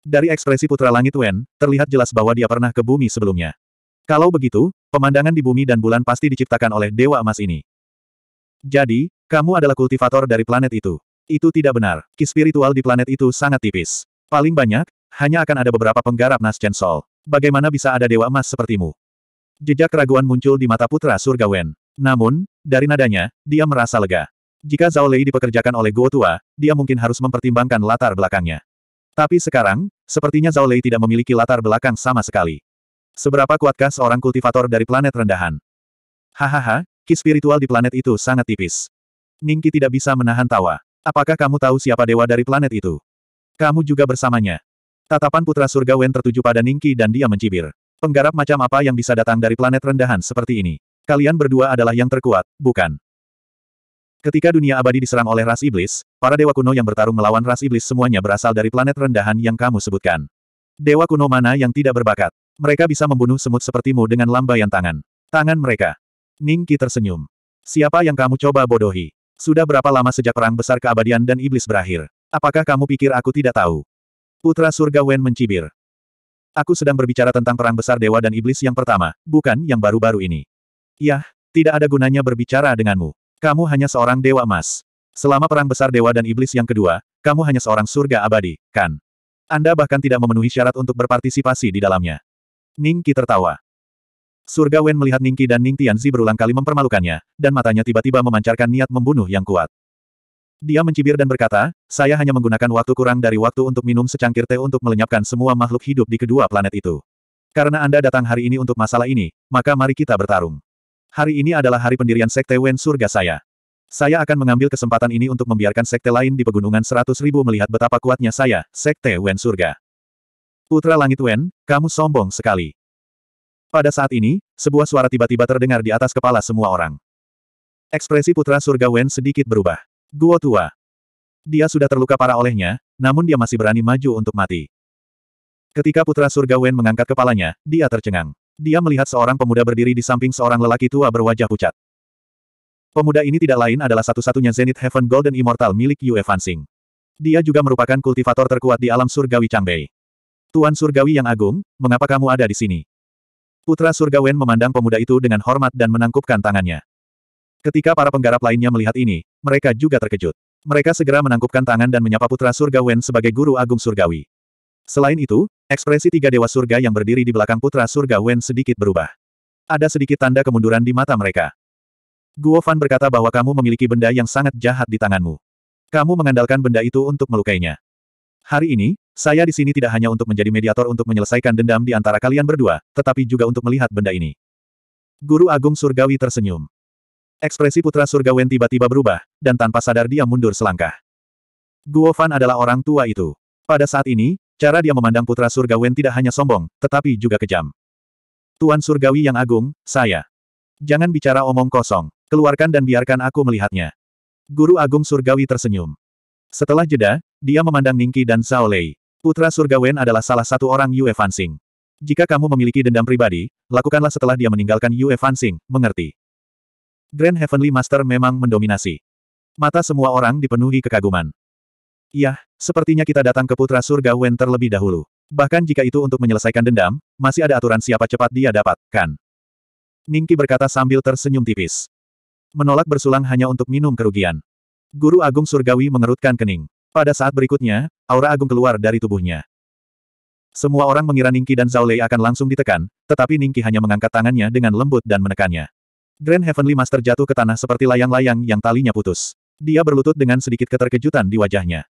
Dari ekspresi Putra Langit Wen, terlihat jelas bahwa dia pernah ke bumi sebelumnya. Kalau begitu, pemandangan di bumi dan bulan pasti diciptakan oleh Dewa Emas ini. Jadi, kamu adalah kultivator dari planet itu. Itu tidak benar. Ki spiritual di planet itu sangat tipis. Paling banyak, hanya akan ada beberapa penggarap nas Sol. Bagaimana bisa ada dewa emas sepertimu? Jejak keraguan muncul di mata putra surga Wen. Namun, dari nadanya, dia merasa lega. Jika Zhao Lei dipekerjakan oleh Guo Tua, dia mungkin harus mempertimbangkan latar belakangnya. Tapi sekarang, sepertinya Zhao Lei tidak memiliki latar belakang sama sekali. Seberapa kuatkah seorang kultivator dari planet rendahan? Hahaha, ki spiritual di planet itu sangat tipis. Ningki tidak bisa menahan tawa. Apakah kamu tahu siapa dewa dari planet itu? Kamu juga bersamanya. Tatapan Putra Surga Wen tertuju pada Ningki dan dia mencibir. Penggarap macam apa yang bisa datang dari planet rendahan seperti ini? Kalian berdua adalah yang terkuat, bukan? Ketika dunia abadi diserang oleh ras iblis, para dewa kuno yang bertarung melawan ras iblis semuanya berasal dari planet rendahan yang kamu sebutkan. Dewa kuno mana yang tidak berbakat? Mereka bisa membunuh semut sepertimu dengan lambaian tangan. Tangan mereka. Ningki tersenyum. Siapa yang kamu coba bodohi? Sudah berapa lama sejak perang besar keabadian dan iblis berakhir? Apakah kamu pikir aku tidak tahu? Putra surga Wen mencibir. Aku sedang berbicara tentang perang besar dewa dan iblis yang pertama, bukan yang baru-baru ini. Yah, tidak ada gunanya berbicara denganmu. Kamu hanya seorang dewa emas. Selama perang besar dewa dan iblis yang kedua, kamu hanya seorang surga abadi, kan? Anda bahkan tidak memenuhi syarat untuk berpartisipasi di dalamnya. Ningki tertawa. Surga Wen melihat Ningki dan Ning Tianzi berulang kali mempermalukannya, dan matanya tiba-tiba memancarkan niat membunuh yang kuat. Dia mencibir dan berkata, saya hanya menggunakan waktu kurang dari waktu untuk minum secangkir teh untuk melenyapkan semua makhluk hidup di kedua planet itu. Karena Anda datang hari ini untuk masalah ini, maka mari kita bertarung. Hari ini adalah hari pendirian Sekte Wen surga saya. Saya akan mengambil kesempatan ini untuk membiarkan sekte lain di pegunungan seratus ribu melihat betapa kuatnya saya, Sekte Wen surga. Putra Langit Wen, kamu sombong sekali. Pada saat ini, sebuah suara tiba-tiba terdengar di atas kepala semua orang. Ekspresi Putra Surga Wen sedikit berubah. Guo tua. Dia sudah terluka parah olehnya, namun dia masih berani maju untuk mati. Ketika putra surga Wen mengangkat kepalanya, dia tercengang. Dia melihat seorang pemuda berdiri di samping seorang lelaki tua berwajah pucat. Pemuda ini tidak lain adalah satu-satunya Zenith Heaven Golden Immortal milik Yue Fansing. Dia juga merupakan kultivator terkuat di alam surgawi Changbei. Tuan surgawi yang agung, mengapa kamu ada di sini? Putra surgawen memandang pemuda itu dengan hormat dan menangkupkan tangannya. Ketika para penggarap lainnya melihat ini, mereka juga terkejut. Mereka segera menangkupkan tangan dan menyapa Putra Surga Wen sebagai Guru Agung Surgawi. Selain itu, ekspresi tiga dewa surga yang berdiri di belakang Putra Surga Wen sedikit berubah. Ada sedikit tanda kemunduran di mata mereka. Guo Fan berkata bahwa kamu memiliki benda yang sangat jahat di tanganmu. Kamu mengandalkan benda itu untuk melukainya. Hari ini, saya di sini tidak hanya untuk menjadi mediator untuk menyelesaikan dendam di antara kalian berdua, tetapi juga untuk melihat benda ini. Guru Agung Surgawi tersenyum. Ekspresi putra surga Wen tiba-tiba berubah, dan tanpa sadar dia mundur selangkah. Guo Fan adalah orang tua itu. Pada saat ini, cara dia memandang putra surga Wen tidak hanya sombong, tetapi juga kejam. Tuan surgawi yang agung, saya. Jangan bicara omong kosong. Keluarkan dan biarkan aku melihatnya. Guru Agung Surgawi tersenyum. Setelah jeda, dia memandang Ningki dan Zhao Lei. Putra Surgawen adalah salah satu orang Yue Fansing. Jika kamu memiliki dendam pribadi, lakukanlah setelah dia meninggalkan Yue Fansing, mengerti? Grand Heavenly Master memang mendominasi. Mata semua orang dipenuhi kekaguman. Yah, sepertinya kita datang ke Putra Surga Wen terlebih dahulu. Bahkan jika itu untuk menyelesaikan dendam, masih ada aturan siapa cepat dia dapat, kan? Ningki berkata sambil tersenyum tipis. Menolak bersulang hanya untuk minum kerugian. Guru Agung Surgawi mengerutkan kening. Pada saat berikutnya, aura agung keluar dari tubuhnya. Semua orang mengira Ningki dan Zhao Lei akan langsung ditekan, tetapi Ningki hanya mengangkat tangannya dengan lembut dan menekannya. Grand Heavenly Master jatuh ke tanah seperti layang-layang yang talinya putus. Dia berlutut dengan sedikit keterkejutan di wajahnya.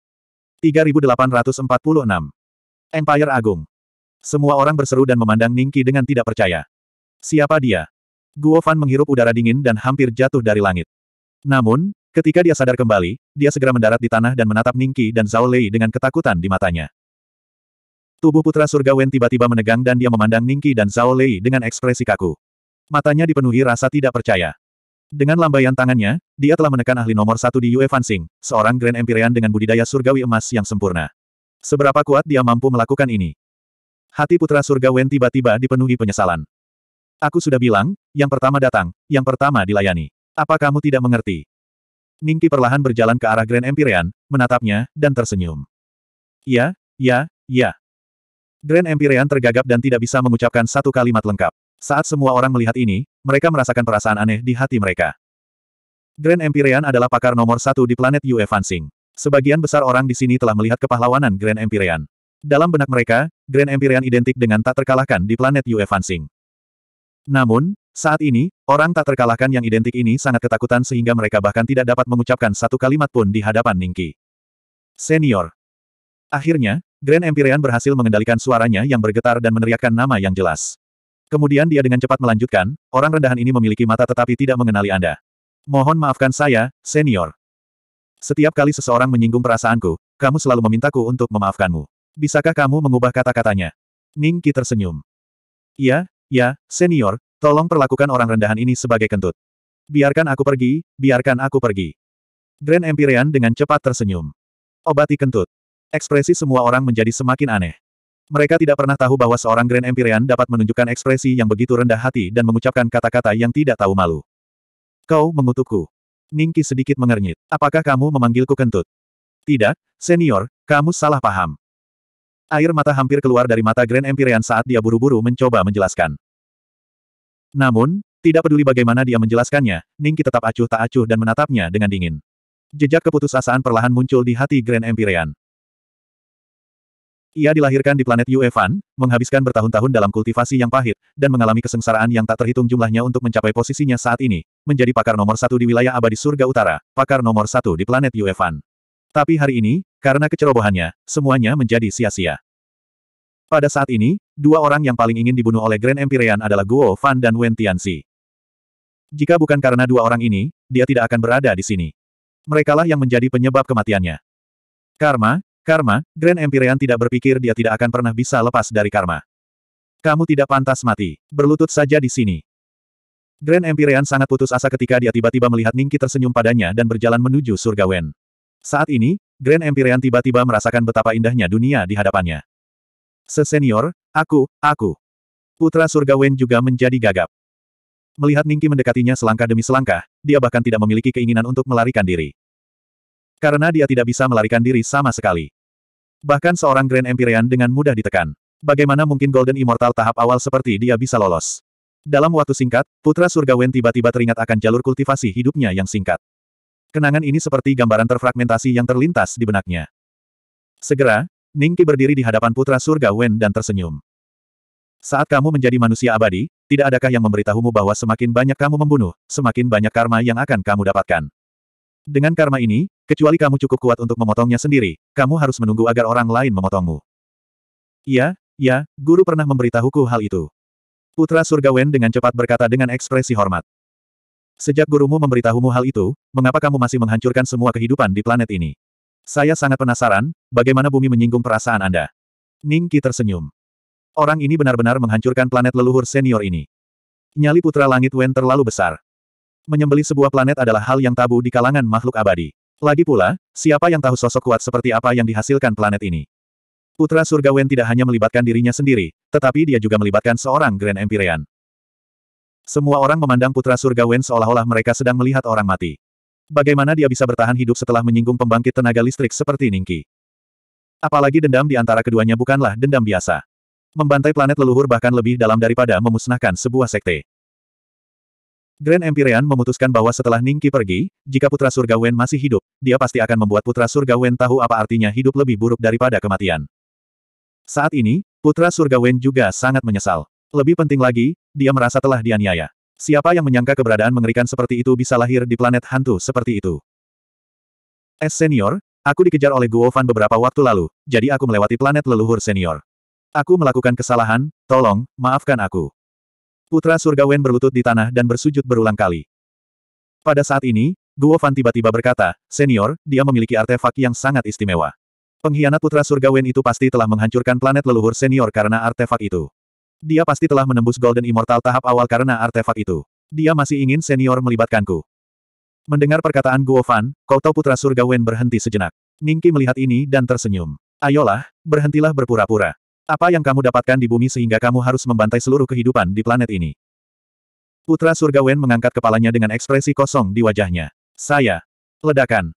3846. Empire Agung. Semua orang berseru dan memandang Ningki dengan tidak percaya. Siapa dia? Guo Fan menghirup udara dingin dan hampir jatuh dari langit. Namun, ketika dia sadar kembali, dia segera mendarat di tanah dan menatap Ningki dan Zhao Lei dengan ketakutan di matanya. Tubuh putra surga Wen tiba-tiba menegang dan dia memandang Ningki dan Zhao Lei dengan ekspresi kaku. Matanya dipenuhi rasa tidak percaya. Dengan lambaian tangannya, dia telah menekan ahli nomor satu di Yue Fansing, seorang Grand Empyrean dengan budidaya surgawi emas yang sempurna. Seberapa kuat dia mampu melakukan ini? Hati putra surga Wen tiba-tiba dipenuhi penyesalan. Aku sudah bilang, yang pertama datang, yang pertama dilayani. Apa kamu tidak mengerti? Ningki perlahan berjalan ke arah Grand Empyrean, menatapnya, dan tersenyum. Ya, ya, ya. Grand Empyrean tergagap dan tidak bisa mengucapkan satu kalimat lengkap. Saat semua orang melihat ini, mereka merasakan perasaan aneh di hati mereka. Grand Empyrean adalah pakar nomor satu di planet Yue Fansing. Sebagian besar orang di sini telah melihat kepahlawanan Grand Empyrean. Dalam benak mereka, Grand Empyrean identik dengan tak terkalahkan di planet Yue Fansing. Namun, saat ini, orang tak terkalahkan yang identik ini sangat ketakutan sehingga mereka bahkan tidak dapat mengucapkan satu kalimat pun di hadapan Ningki. Senior. Akhirnya, Grand Empyrean berhasil mengendalikan suaranya yang bergetar dan meneriakkan nama yang jelas. Kemudian dia dengan cepat melanjutkan, orang rendahan ini memiliki mata tetapi tidak mengenali Anda. Mohon maafkan saya, senior. Setiap kali seseorang menyinggung perasaanku, kamu selalu memintaku untuk memaafkanmu. Bisakah kamu mengubah kata-katanya? Ning Qi tersenyum. Ya, ya, senior, tolong perlakukan orang rendahan ini sebagai kentut. Biarkan aku pergi, biarkan aku pergi. Grand Empyrean dengan cepat tersenyum. Obati kentut. Ekspresi semua orang menjadi semakin aneh. Mereka tidak pernah tahu bahwa seorang Grand Empyrean dapat menunjukkan ekspresi yang begitu rendah hati dan mengucapkan kata-kata yang tidak tahu malu. Kau mengutukku. Ningki sedikit mengernyit. Apakah kamu memanggilku kentut? Tidak, senior, kamu salah paham. Air mata hampir keluar dari mata Grand Empyrean saat dia buru-buru mencoba menjelaskan. Namun, tidak peduli bagaimana dia menjelaskannya, Ningki tetap acuh tak acuh dan menatapnya dengan dingin. Jejak keputusasaan perlahan muncul di hati Grand Empyrean. Ia dilahirkan di planet Yuefan, menghabiskan bertahun-tahun dalam kultivasi yang pahit, dan mengalami kesengsaraan yang tak terhitung jumlahnya untuk mencapai posisinya saat ini, menjadi pakar nomor satu di wilayah abadi surga utara, pakar nomor satu di planet Yuefan. Tapi hari ini, karena kecerobohannya, semuanya menjadi sia-sia. Pada saat ini, dua orang yang paling ingin dibunuh oleh Grand Empyrean adalah Guo Fan dan Wen Tianxi. Jika bukan karena dua orang ini, dia tidak akan berada di sini. Merekalah yang menjadi penyebab kematiannya. Karma, Karma, Grand Empyrean tidak berpikir dia tidak akan pernah bisa lepas dari karma. Kamu tidak pantas mati. Berlutut saja di sini. Grand Empyrean sangat putus asa ketika dia tiba-tiba melihat Ningki tersenyum padanya dan berjalan menuju surga Wen. Saat ini, Grand Empyrean tiba-tiba merasakan betapa indahnya dunia di hadapannya. Sesenior, aku, aku. Putra surga Wen juga menjadi gagap. Melihat Ningki mendekatinya selangkah demi selangkah, dia bahkan tidak memiliki keinginan untuk melarikan diri. Karena dia tidak bisa melarikan diri sama sekali. Bahkan seorang Grand Empyrean dengan mudah ditekan. Bagaimana mungkin Golden Immortal tahap awal seperti dia bisa lolos? Dalam waktu singkat, Putra Surga Wen tiba-tiba teringat akan jalur kultivasi hidupnya yang singkat. Kenangan ini seperti gambaran terfragmentasi yang terlintas di benaknya. Segera, Ningki berdiri di hadapan Putra Surga Wen dan tersenyum. Saat kamu menjadi manusia abadi, tidak adakah yang memberitahumu bahwa semakin banyak kamu membunuh, semakin banyak karma yang akan kamu dapatkan. Dengan karma ini, Kecuali kamu cukup kuat untuk memotongnya sendiri, kamu harus menunggu agar orang lain memotongmu. Ya, ya, guru pernah memberitahuku hal itu. Putra Surga Wen dengan cepat berkata dengan ekspresi hormat. Sejak gurumu memberitahumu hal itu, mengapa kamu masih menghancurkan semua kehidupan di planet ini? Saya sangat penasaran, bagaimana bumi menyinggung perasaan Anda. Ning Qi tersenyum. Orang ini benar-benar menghancurkan planet leluhur senior ini. Nyali putra langit Wen terlalu besar. Menyembeli sebuah planet adalah hal yang tabu di kalangan makhluk abadi. Lagi pula, siapa yang tahu sosok kuat seperti apa yang dihasilkan planet ini? Putra Surga Wen tidak hanya melibatkan dirinya sendiri, tetapi dia juga melibatkan seorang Grand Empyrean. Semua orang memandang Putra Surga Wen seolah-olah mereka sedang melihat orang mati. Bagaimana dia bisa bertahan hidup setelah menyinggung pembangkit tenaga listrik seperti Ningki? Apalagi dendam di antara keduanya bukanlah dendam biasa. Membantai planet leluhur bahkan lebih dalam daripada memusnahkan sebuah sekte. Grand Empyrean memutuskan bahwa setelah Ningki pergi, jika putra surga Wen masih hidup, dia pasti akan membuat putra surga Wen tahu apa artinya hidup lebih buruk daripada kematian. Saat ini, putra surga Wen juga sangat menyesal. Lebih penting lagi, dia merasa telah dianiaya. Siapa yang menyangka keberadaan mengerikan seperti itu bisa lahir di planet hantu seperti itu? Es senior, aku dikejar oleh Guo Fan beberapa waktu lalu, jadi aku melewati planet leluhur senior. Aku melakukan kesalahan, tolong, maafkan aku. Putra surga Wen berlutut di tanah dan bersujud berulang kali. Pada saat ini, Guo Fan tiba-tiba berkata, Senior, dia memiliki artefak yang sangat istimewa. Pengkhianat putra surga Wen itu pasti telah menghancurkan planet leluhur senior karena artefak itu. Dia pasti telah menembus Golden Immortal tahap awal karena artefak itu. Dia masih ingin senior melibatkanku. Mendengar perkataan Guo Fan, kau tahu putra surga Wen berhenti sejenak. Ningki melihat ini dan tersenyum. Ayolah, berhentilah berpura-pura. Apa yang kamu dapatkan di bumi sehingga kamu harus membantai seluruh kehidupan di planet ini? Putra Surga Wen mengangkat kepalanya dengan ekspresi kosong di wajahnya. Saya. Ledakan.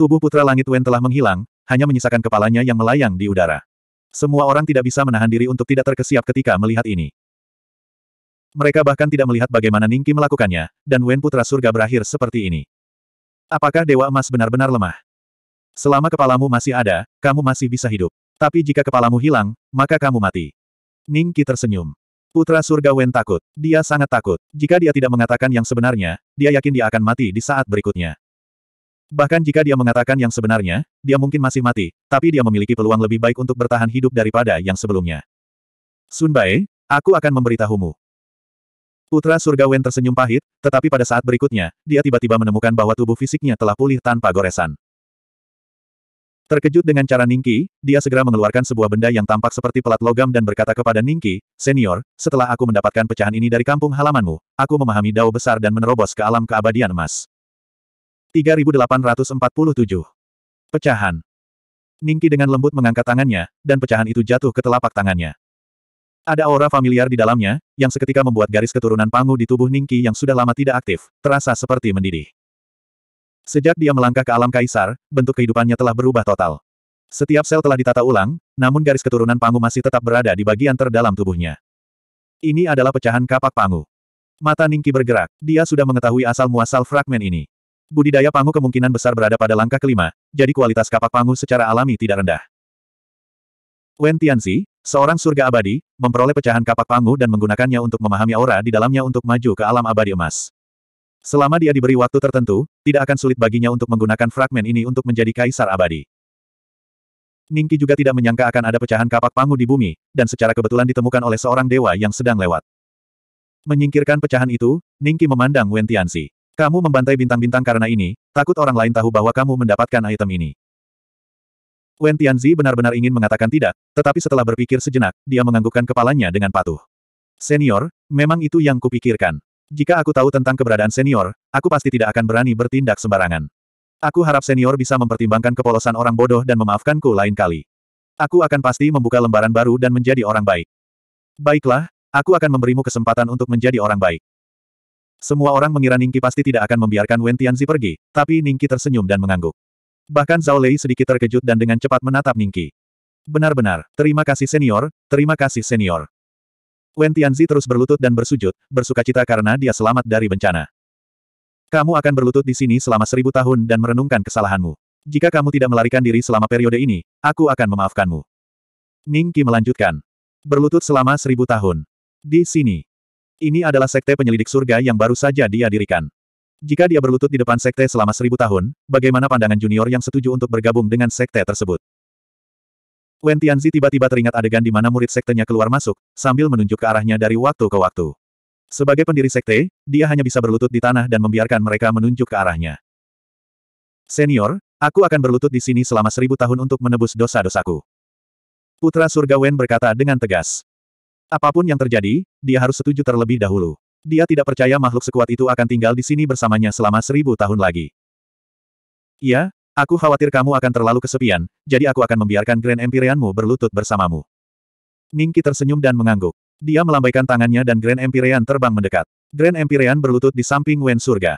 Tubuh Putra Langit Wen telah menghilang, hanya menyisakan kepalanya yang melayang di udara. Semua orang tidak bisa menahan diri untuk tidak terkesiap ketika melihat ini. Mereka bahkan tidak melihat bagaimana Ningki melakukannya, dan Wen Putra Surga berakhir seperti ini. Apakah Dewa Emas benar-benar lemah? Selama kepalamu masih ada, kamu masih bisa hidup. Tapi jika kepalamu hilang, maka kamu mati. Ning Qi tersenyum. Putra surga Wen takut. Dia sangat takut. Jika dia tidak mengatakan yang sebenarnya, dia yakin dia akan mati di saat berikutnya. Bahkan jika dia mengatakan yang sebenarnya, dia mungkin masih mati, tapi dia memiliki peluang lebih baik untuk bertahan hidup daripada yang sebelumnya. Sun Bae, aku akan memberitahumu. Putra surga Wen tersenyum pahit, tetapi pada saat berikutnya, dia tiba-tiba menemukan bahwa tubuh fisiknya telah pulih tanpa goresan. Terkejut dengan cara Ningki, dia segera mengeluarkan sebuah benda yang tampak seperti pelat logam dan berkata kepada Ningki, Senior, setelah aku mendapatkan pecahan ini dari kampung halamanmu, aku memahami dao besar dan menerobos ke alam keabadian emas. 3847. Pecahan. Ningki dengan lembut mengangkat tangannya, dan pecahan itu jatuh ke telapak tangannya. Ada aura familiar di dalamnya, yang seketika membuat garis keturunan Pangu di tubuh Ningki yang sudah lama tidak aktif, terasa seperti mendidih. Sejak dia melangkah ke alam kaisar, bentuk kehidupannya telah berubah total. Setiap sel telah ditata ulang, namun garis keturunan Pangu masih tetap berada di bagian terdalam tubuhnya. Ini adalah pecahan kapak Pangu. Mata Ningki bergerak, dia sudah mengetahui asal-muasal fragmen ini. Budidaya Pangu kemungkinan besar berada pada langkah kelima, jadi kualitas kapak Pangu secara alami tidak rendah. Wen Tianxi, seorang surga abadi, memperoleh pecahan kapak Pangu dan menggunakannya untuk memahami aura di dalamnya untuk maju ke alam abadi emas. Selama dia diberi waktu tertentu, tidak akan sulit baginya untuk menggunakan fragmen ini untuk menjadi kaisar abadi. Ningki juga tidak menyangka akan ada pecahan kapak pangu di bumi, dan secara kebetulan ditemukan oleh seorang dewa yang sedang lewat. Menyingkirkan pecahan itu, Ningki memandang Wen Tianxi. Kamu membantai bintang-bintang karena ini, takut orang lain tahu bahwa kamu mendapatkan item ini. Wen Tianzi benar-benar ingin mengatakan tidak, tetapi setelah berpikir sejenak, dia menganggukkan kepalanya dengan patuh. Senior, memang itu yang kupikirkan. Jika aku tahu tentang keberadaan senior, aku pasti tidak akan berani bertindak sembarangan. Aku harap senior bisa mempertimbangkan kepolosan orang bodoh dan memaafkanku lain kali. Aku akan pasti membuka lembaran baru dan menjadi orang baik. Baiklah, aku akan memberimu kesempatan untuk menjadi orang baik. Semua orang mengira Ningki pasti tidak akan membiarkan Wen Tianzi pergi, tapi Ningki tersenyum dan mengangguk. Bahkan Zhao Lei sedikit terkejut dan dengan cepat menatap Ningki. Benar-benar, terima kasih senior, terima kasih senior. Wen Tianzi terus berlutut dan bersujud, bersuka cita karena dia selamat dari bencana. Kamu akan berlutut di sini selama seribu tahun dan merenungkan kesalahanmu. Jika kamu tidak melarikan diri selama periode ini, aku akan memaafkanmu. Ning Qi melanjutkan. Berlutut selama seribu tahun. Di sini. Ini adalah sekte penyelidik surga yang baru saja dia dirikan. Jika dia berlutut di depan sekte selama seribu tahun, bagaimana pandangan junior yang setuju untuk bergabung dengan sekte tersebut? Wen Tianzi tiba-tiba teringat adegan di mana murid sektenya keluar masuk, sambil menunjuk ke arahnya dari waktu ke waktu. Sebagai pendiri sekte, dia hanya bisa berlutut di tanah dan membiarkan mereka menunjuk ke arahnya. Senior, aku akan berlutut di sini selama seribu tahun untuk menebus dosa-dosaku. Putra Surga Wen berkata dengan tegas. Apapun yang terjadi, dia harus setuju terlebih dahulu. Dia tidak percaya makhluk sekuat itu akan tinggal di sini bersamanya selama seribu tahun lagi. Iya, Aku khawatir kamu akan terlalu kesepian, jadi aku akan membiarkan Grand Empyreanmu berlutut bersamamu. Ningki tersenyum dan mengangguk. Dia melambaikan tangannya dan Grand Empyrean terbang mendekat. Grand Empyrean berlutut di samping Wen Surga.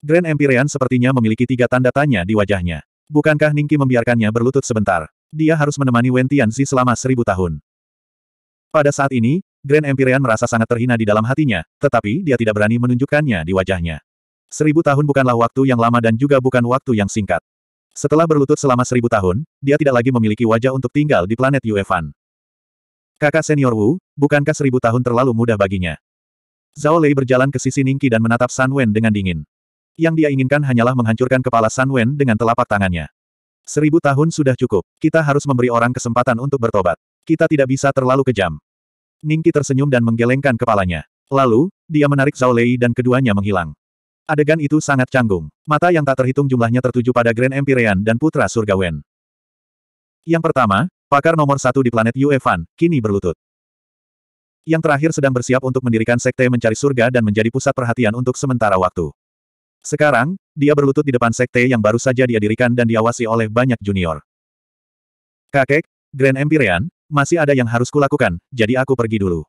Grand Empyrean sepertinya memiliki tiga tanda tanya di wajahnya. Bukankah Ningki membiarkannya berlutut sebentar? Dia harus menemani Wen Tianzi selama seribu tahun. Pada saat ini, Grand Empyrean merasa sangat terhina di dalam hatinya, tetapi dia tidak berani menunjukkannya di wajahnya. Seribu tahun bukanlah waktu yang lama dan juga bukan waktu yang singkat. Setelah berlutut selama seribu tahun, dia tidak lagi memiliki wajah untuk tinggal di planet Yuefan. Kakak senior Wu, bukankah seribu tahun terlalu mudah baginya? Zhao Lei berjalan ke sisi Ningqi dan menatap Sun Wen dengan dingin. Yang dia inginkan hanyalah menghancurkan kepala Sun Wen dengan telapak tangannya. Seribu tahun sudah cukup, kita harus memberi orang kesempatan untuk bertobat. Kita tidak bisa terlalu kejam. Ningqi tersenyum dan menggelengkan kepalanya. Lalu, dia menarik Zhao Lei dan keduanya menghilang. Adegan itu sangat canggung. Mata yang tak terhitung jumlahnya tertuju pada Grand Empyrean dan Putra Surga Wen. Yang pertama, pakar nomor satu di planet Yue Fan, kini berlutut. Yang terakhir sedang bersiap untuk mendirikan sekte mencari surga dan menjadi pusat perhatian untuk sementara waktu. Sekarang, dia berlutut di depan sekte yang baru saja dia dirikan dan diawasi oleh banyak junior. Kakek, Grand Empyrean, masih ada yang harus kulakukan, jadi aku pergi dulu.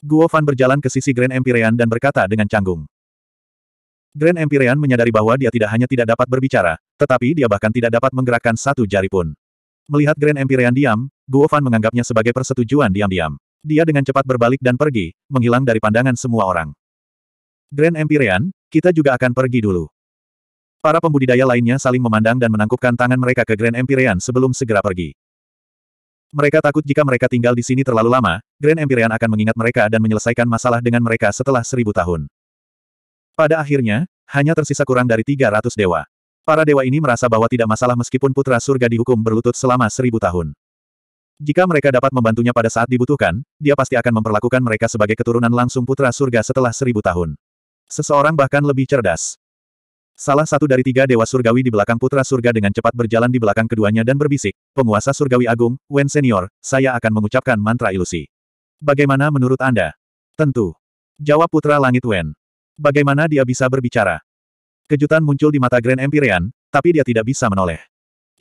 Guo Fan berjalan ke sisi Grand Empyrean dan berkata dengan canggung. Grand Empyrean menyadari bahwa dia tidak hanya tidak dapat berbicara, tetapi dia bahkan tidak dapat menggerakkan satu jari pun. Melihat Grand Empyrean diam, Guo Fan menganggapnya sebagai persetujuan diam-diam. Dia dengan cepat berbalik dan pergi, menghilang dari pandangan semua orang. Grand Empyrean, kita juga akan pergi dulu. Para pembudidaya lainnya saling memandang dan menangkupkan tangan mereka ke Grand Empyrean sebelum segera pergi. Mereka takut jika mereka tinggal di sini terlalu lama, Grand Empyrean akan mengingat mereka dan menyelesaikan masalah dengan mereka setelah seribu tahun. Pada akhirnya, hanya tersisa kurang dari 300 dewa. Para dewa ini merasa bahwa tidak masalah meskipun putra surga dihukum berlutut selama seribu tahun. Jika mereka dapat membantunya pada saat dibutuhkan, dia pasti akan memperlakukan mereka sebagai keturunan langsung putra surga setelah seribu tahun. Seseorang bahkan lebih cerdas. Salah satu dari tiga dewa surgawi di belakang putra surga dengan cepat berjalan di belakang keduanya dan berbisik, penguasa surgawi agung, Wen Senior, saya akan mengucapkan mantra ilusi. Bagaimana menurut Anda? Tentu. Jawab putra langit Wen. Bagaimana dia bisa berbicara? Kejutan muncul di mata Grand Empyrean, tapi dia tidak bisa menoleh.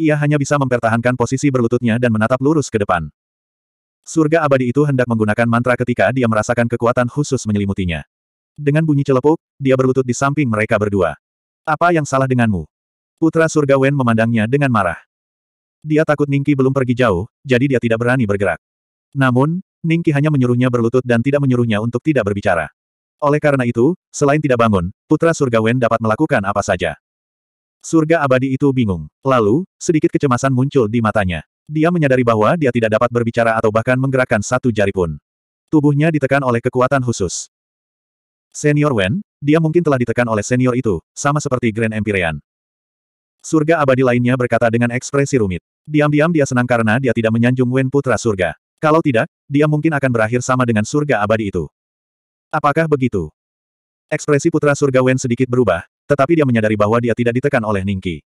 Ia hanya bisa mempertahankan posisi berlututnya dan menatap lurus ke depan. Surga abadi itu hendak menggunakan mantra ketika dia merasakan kekuatan khusus menyelimutinya. Dengan bunyi celepuk, dia berlutut di samping mereka berdua. Apa yang salah denganmu? Putra surga Wen memandangnya dengan marah. Dia takut Ningki belum pergi jauh, jadi dia tidak berani bergerak. Namun, Ningki hanya menyuruhnya berlutut dan tidak menyuruhnya untuk tidak berbicara. Oleh karena itu, selain tidak bangun, putra surga Wen dapat melakukan apa saja. Surga abadi itu bingung. Lalu, sedikit kecemasan muncul di matanya. Dia menyadari bahwa dia tidak dapat berbicara atau bahkan menggerakkan satu jari pun. Tubuhnya ditekan oleh kekuatan khusus. Senior Wen, dia mungkin telah ditekan oleh senior itu, sama seperti Grand Empyrean. Surga abadi lainnya berkata dengan ekspresi rumit. Diam-diam dia senang karena dia tidak menyanjung Wen Putra Surga. Kalau tidak, dia mungkin akan berakhir sama dengan surga abadi itu. Apakah begitu? Ekspresi putra surga Wen sedikit berubah, tetapi dia menyadari bahwa dia tidak ditekan oleh Ningki.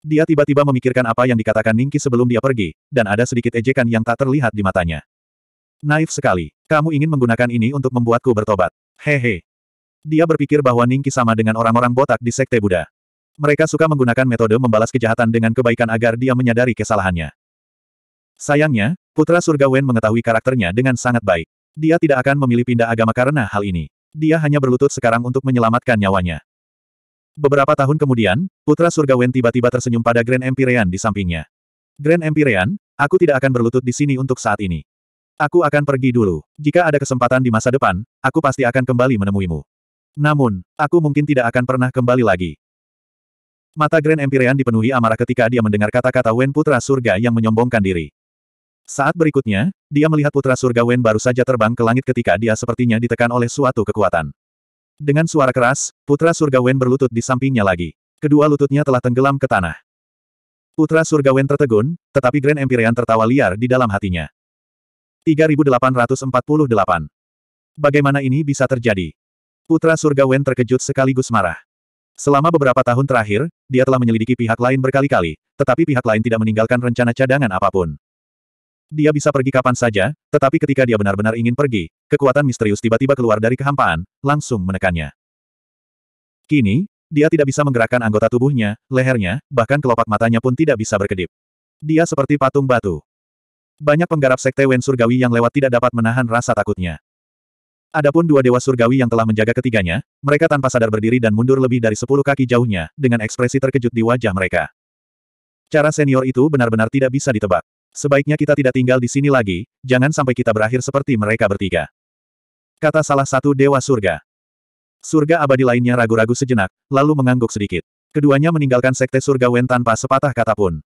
Dia tiba-tiba memikirkan apa yang dikatakan Ningki sebelum dia pergi, dan ada sedikit ejekan yang tak terlihat di matanya. Naif sekali. Kamu ingin menggunakan ini untuk membuatku bertobat. Hehe. Dia berpikir bahwa Ningki sama dengan orang-orang botak di Sekte Buddha. Mereka suka menggunakan metode membalas kejahatan dengan kebaikan agar dia menyadari kesalahannya. Sayangnya, Putra Surga Wen mengetahui karakternya dengan sangat baik. Dia tidak akan memilih pindah agama karena hal ini. Dia hanya berlutut sekarang untuk menyelamatkan nyawanya. Beberapa tahun kemudian, Putra Surga Wen tiba-tiba tersenyum pada Grand Empyrean di sampingnya. Grand Empyrean, aku tidak akan berlutut di sini untuk saat ini. Aku akan pergi dulu. Jika ada kesempatan di masa depan, aku pasti akan kembali menemuimu. Namun, aku mungkin tidak akan pernah kembali lagi. Mata Grand Empyrean dipenuhi amarah ketika dia mendengar kata-kata Wen Putra Surga yang menyombongkan diri. Saat berikutnya, dia melihat putra surga Wen baru saja terbang ke langit ketika dia sepertinya ditekan oleh suatu kekuatan. Dengan suara keras, putra surga Wen berlutut di sampingnya lagi. Kedua lututnya telah tenggelam ke tanah. Putra surga Wen tertegun, tetapi Grand Empyrean tertawa liar di dalam hatinya. 3848. Bagaimana ini bisa terjadi? Putra surga Wen terkejut sekaligus marah. Selama beberapa tahun terakhir, dia telah menyelidiki pihak lain berkali-kali, tetapi pihak lain tidak meninggalkan rencana cadangan apapun. Dia bisa pergi kapan saja, tetapi ketika dia benar-benar ingin pergi, kekuatan misterius tiba-tiba keluar dari kehampaan, langsung menekannya. Kini, dia tidak bisa menggerakkan anggota tubuhnya, lehernya, bahkan kelopak matanya pun tidak bisa berkedip. Dia seperti patung batu. Banyak penggarap sekte Wen Surgawi yang lewat tidak dapat menahan rasa takutnya. Adapun dua dewa surgawi yang telah menjaga ketiganya, mereka tanpa sadar berdiri dan mundur lebih dari sepuluh kaki jauhnya, dengan ekspresi terkejut di wajah mereka. Cara senior itu benar-benar tidak bisa ditebak. Sebaiknya kita tidak tinggal di sini lagi, jangan sampai kita berakhir seperti mereka bertiga. Kata salah satu dewa surga. Surga abadi lainnya ragu-ragu sejenak, lalu mengangguk sedikit. Keduanya meninggalkan sekte surga Wen tanpa sepatah kata pun.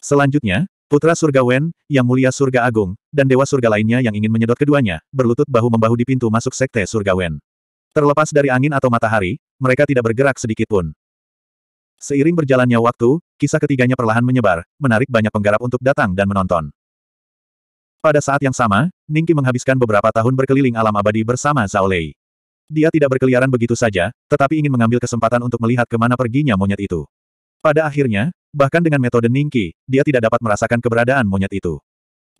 Selanjutnya, putra surga Wen, yang mulia surga agung, dan dewa surga lainnya yang ingin menyedot keduanya, berlutut bahu-membahu di pintu masuk sekte surga Wen. Terlepas dari angin atau matahari, mereka tidak bergerak sedikit pun. Seiring berjalannya waktu, kisah ketiganya perlahan menyebar, menarik banyak penggarap untuk datang dan menonton. Pada saat yang sama, Ningki menghabiskan beberapa tahun berkeliling alam abadi bersama Zhao Lei. Dia tidak berkeliaran begitu saja, tetapi ingin mengambil kesempatan untuk melihat kemana perginya monyet itu. Pada akhirnya, bahkan dengan metode Ningki, dia tidak dapat merasakan keberadaan monyet itu.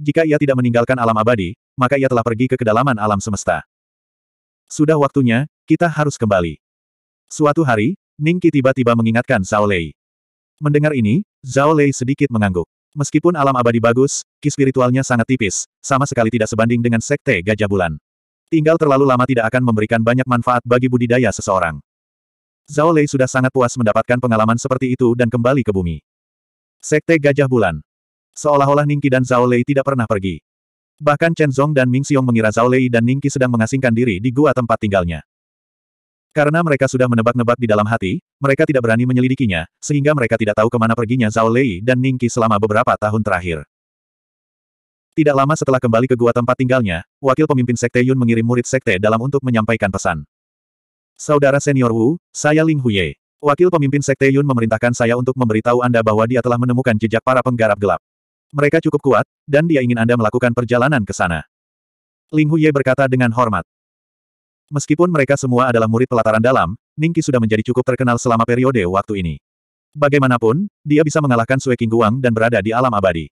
Jika ia tidak meninggalkan alam abadi, maka ia telah pergi ke kedalaman alam semesta. Sudah waktunya, kita harus kembali. Suatu hari, Ningki tiba-tiba mengingatkan Zhao Lei. Mendengar ini, Zhao Lei sedikit mengangguk. Meskipun alam abadi bagus, ki spiritualnya sangat tipis, sama sekali tidak sebanding dengan sekte gajah bulan. Tinggal terlalu lama tidak akan memberikan banyak manfaat bagi budidaya seseorang. Zhao Lei sudah sangat puas mendapatkan pengalaman seperti itu dan kembali ke bumi. Sekte Gajah Bulan. Seolah-olah Ningki dan Zhao Lei tidak pernah pergi. Bahkan Chen Zong dan Ming Xiong mengira Zhao Lei dan Ningki sedang mengasingkan diri di gua tempat tinggalnya. Karena mereka sudah menebak-nebak di dalam hati, mereka tidak berani menyelidikinya, sehingga mereka tidak tahu kemana perginya Zhao Lei dan Ningqi selama beberapa tahun terakhir. Tidak lama setelah kembali ke gua tempat tinggalnya, wakil pemimpin Sekte Yun mengirim murid Sekte dalam untuk menyampaikan pesan. Saudara senior Wu, saya Ling Huye. Wakil pemimpin Sekte Yun memerintahkan saya untuk memberitahu Anda bahwa dia telah menemukan jejak para penggarap gelap. Mereka cukup kuat, dan dia ingin Anda melakukan perjalanan ke sana. Ling Huye berkata dengan hormat. Meskipun mereka semua adalah murid pelataran dalam, Ningki sudah menjadi cukup terkenal selama periode waktu ini. Bagaimanapun, dia bisa mengalahkan Sue King Guang dan berada di alam abadi.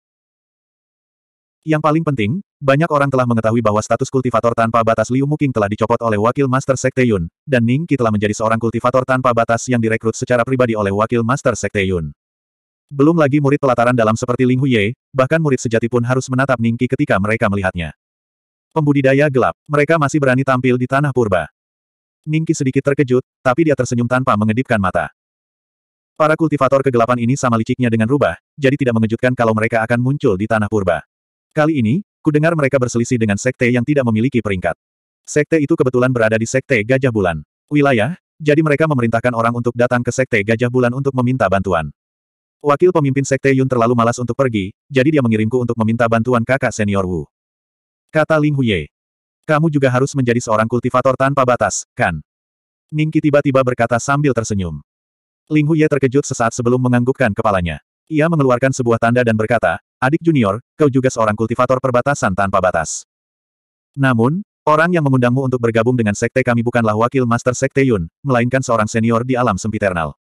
Yang paling penting, banyak orang telah mengetahui bahwa status kultivator tanpa batas Liu Muking telah dicopot oleh wakil Master Sekte Yun, dan Ningki telah menjadi seorang kultivator tanpa batas yang direkrut secara pribadi oleh wakil Master Sekte Yun. Belum lagi murid pelataran dalam seperti Ling Huye, bahkan murid sejati pun harus menatap Ningki ketika mereka melihatnya. Pembudidaya gelap, mereka masih berani tampil di tanah purba. Ningki sedikit terkejut, tapi dia tersenyum tanpa mengedipkan mata. Para kultivator kegelapan ini sama liciknya dengan rubah, jadi tidak mengejutkan kalau mereka akan muncul di tanah purba. Kali ini, kudengar mereka berselisih dengan sekte yang tidak memiliki peringkat. Sekte itu kebetulan berada di sekte Gajah Bulan. Wilayah, jadi mereka memerintahkan orang untuk datang ke sekte Gajah Bulan untuk meminta bantuan. Wakil pemimpin sekte Yun terlalu malas untuk pergi, jadi dia mengirimku untuk meminta bantuan kakak senior Wu. Kata Ling Huye. Kamu juga harus menjadi seorang kultivator tanpa batas, kan? Ningki tiba-tiba berkata sambil tersenyum. Ling Huye terkejut sesaat sebelum menganggukkan kepalanya. Ia mengeluarkan sebuah tanda dan berkata, Adik junior, kau juga seorang kultivator perbatasan tanpa batas. Namun, Orang yang mengundangmu untuk bergabung dengan sekte kami bukanlah wakil Master Sekte Yun, melainkan seorang senior di alam sempiternal.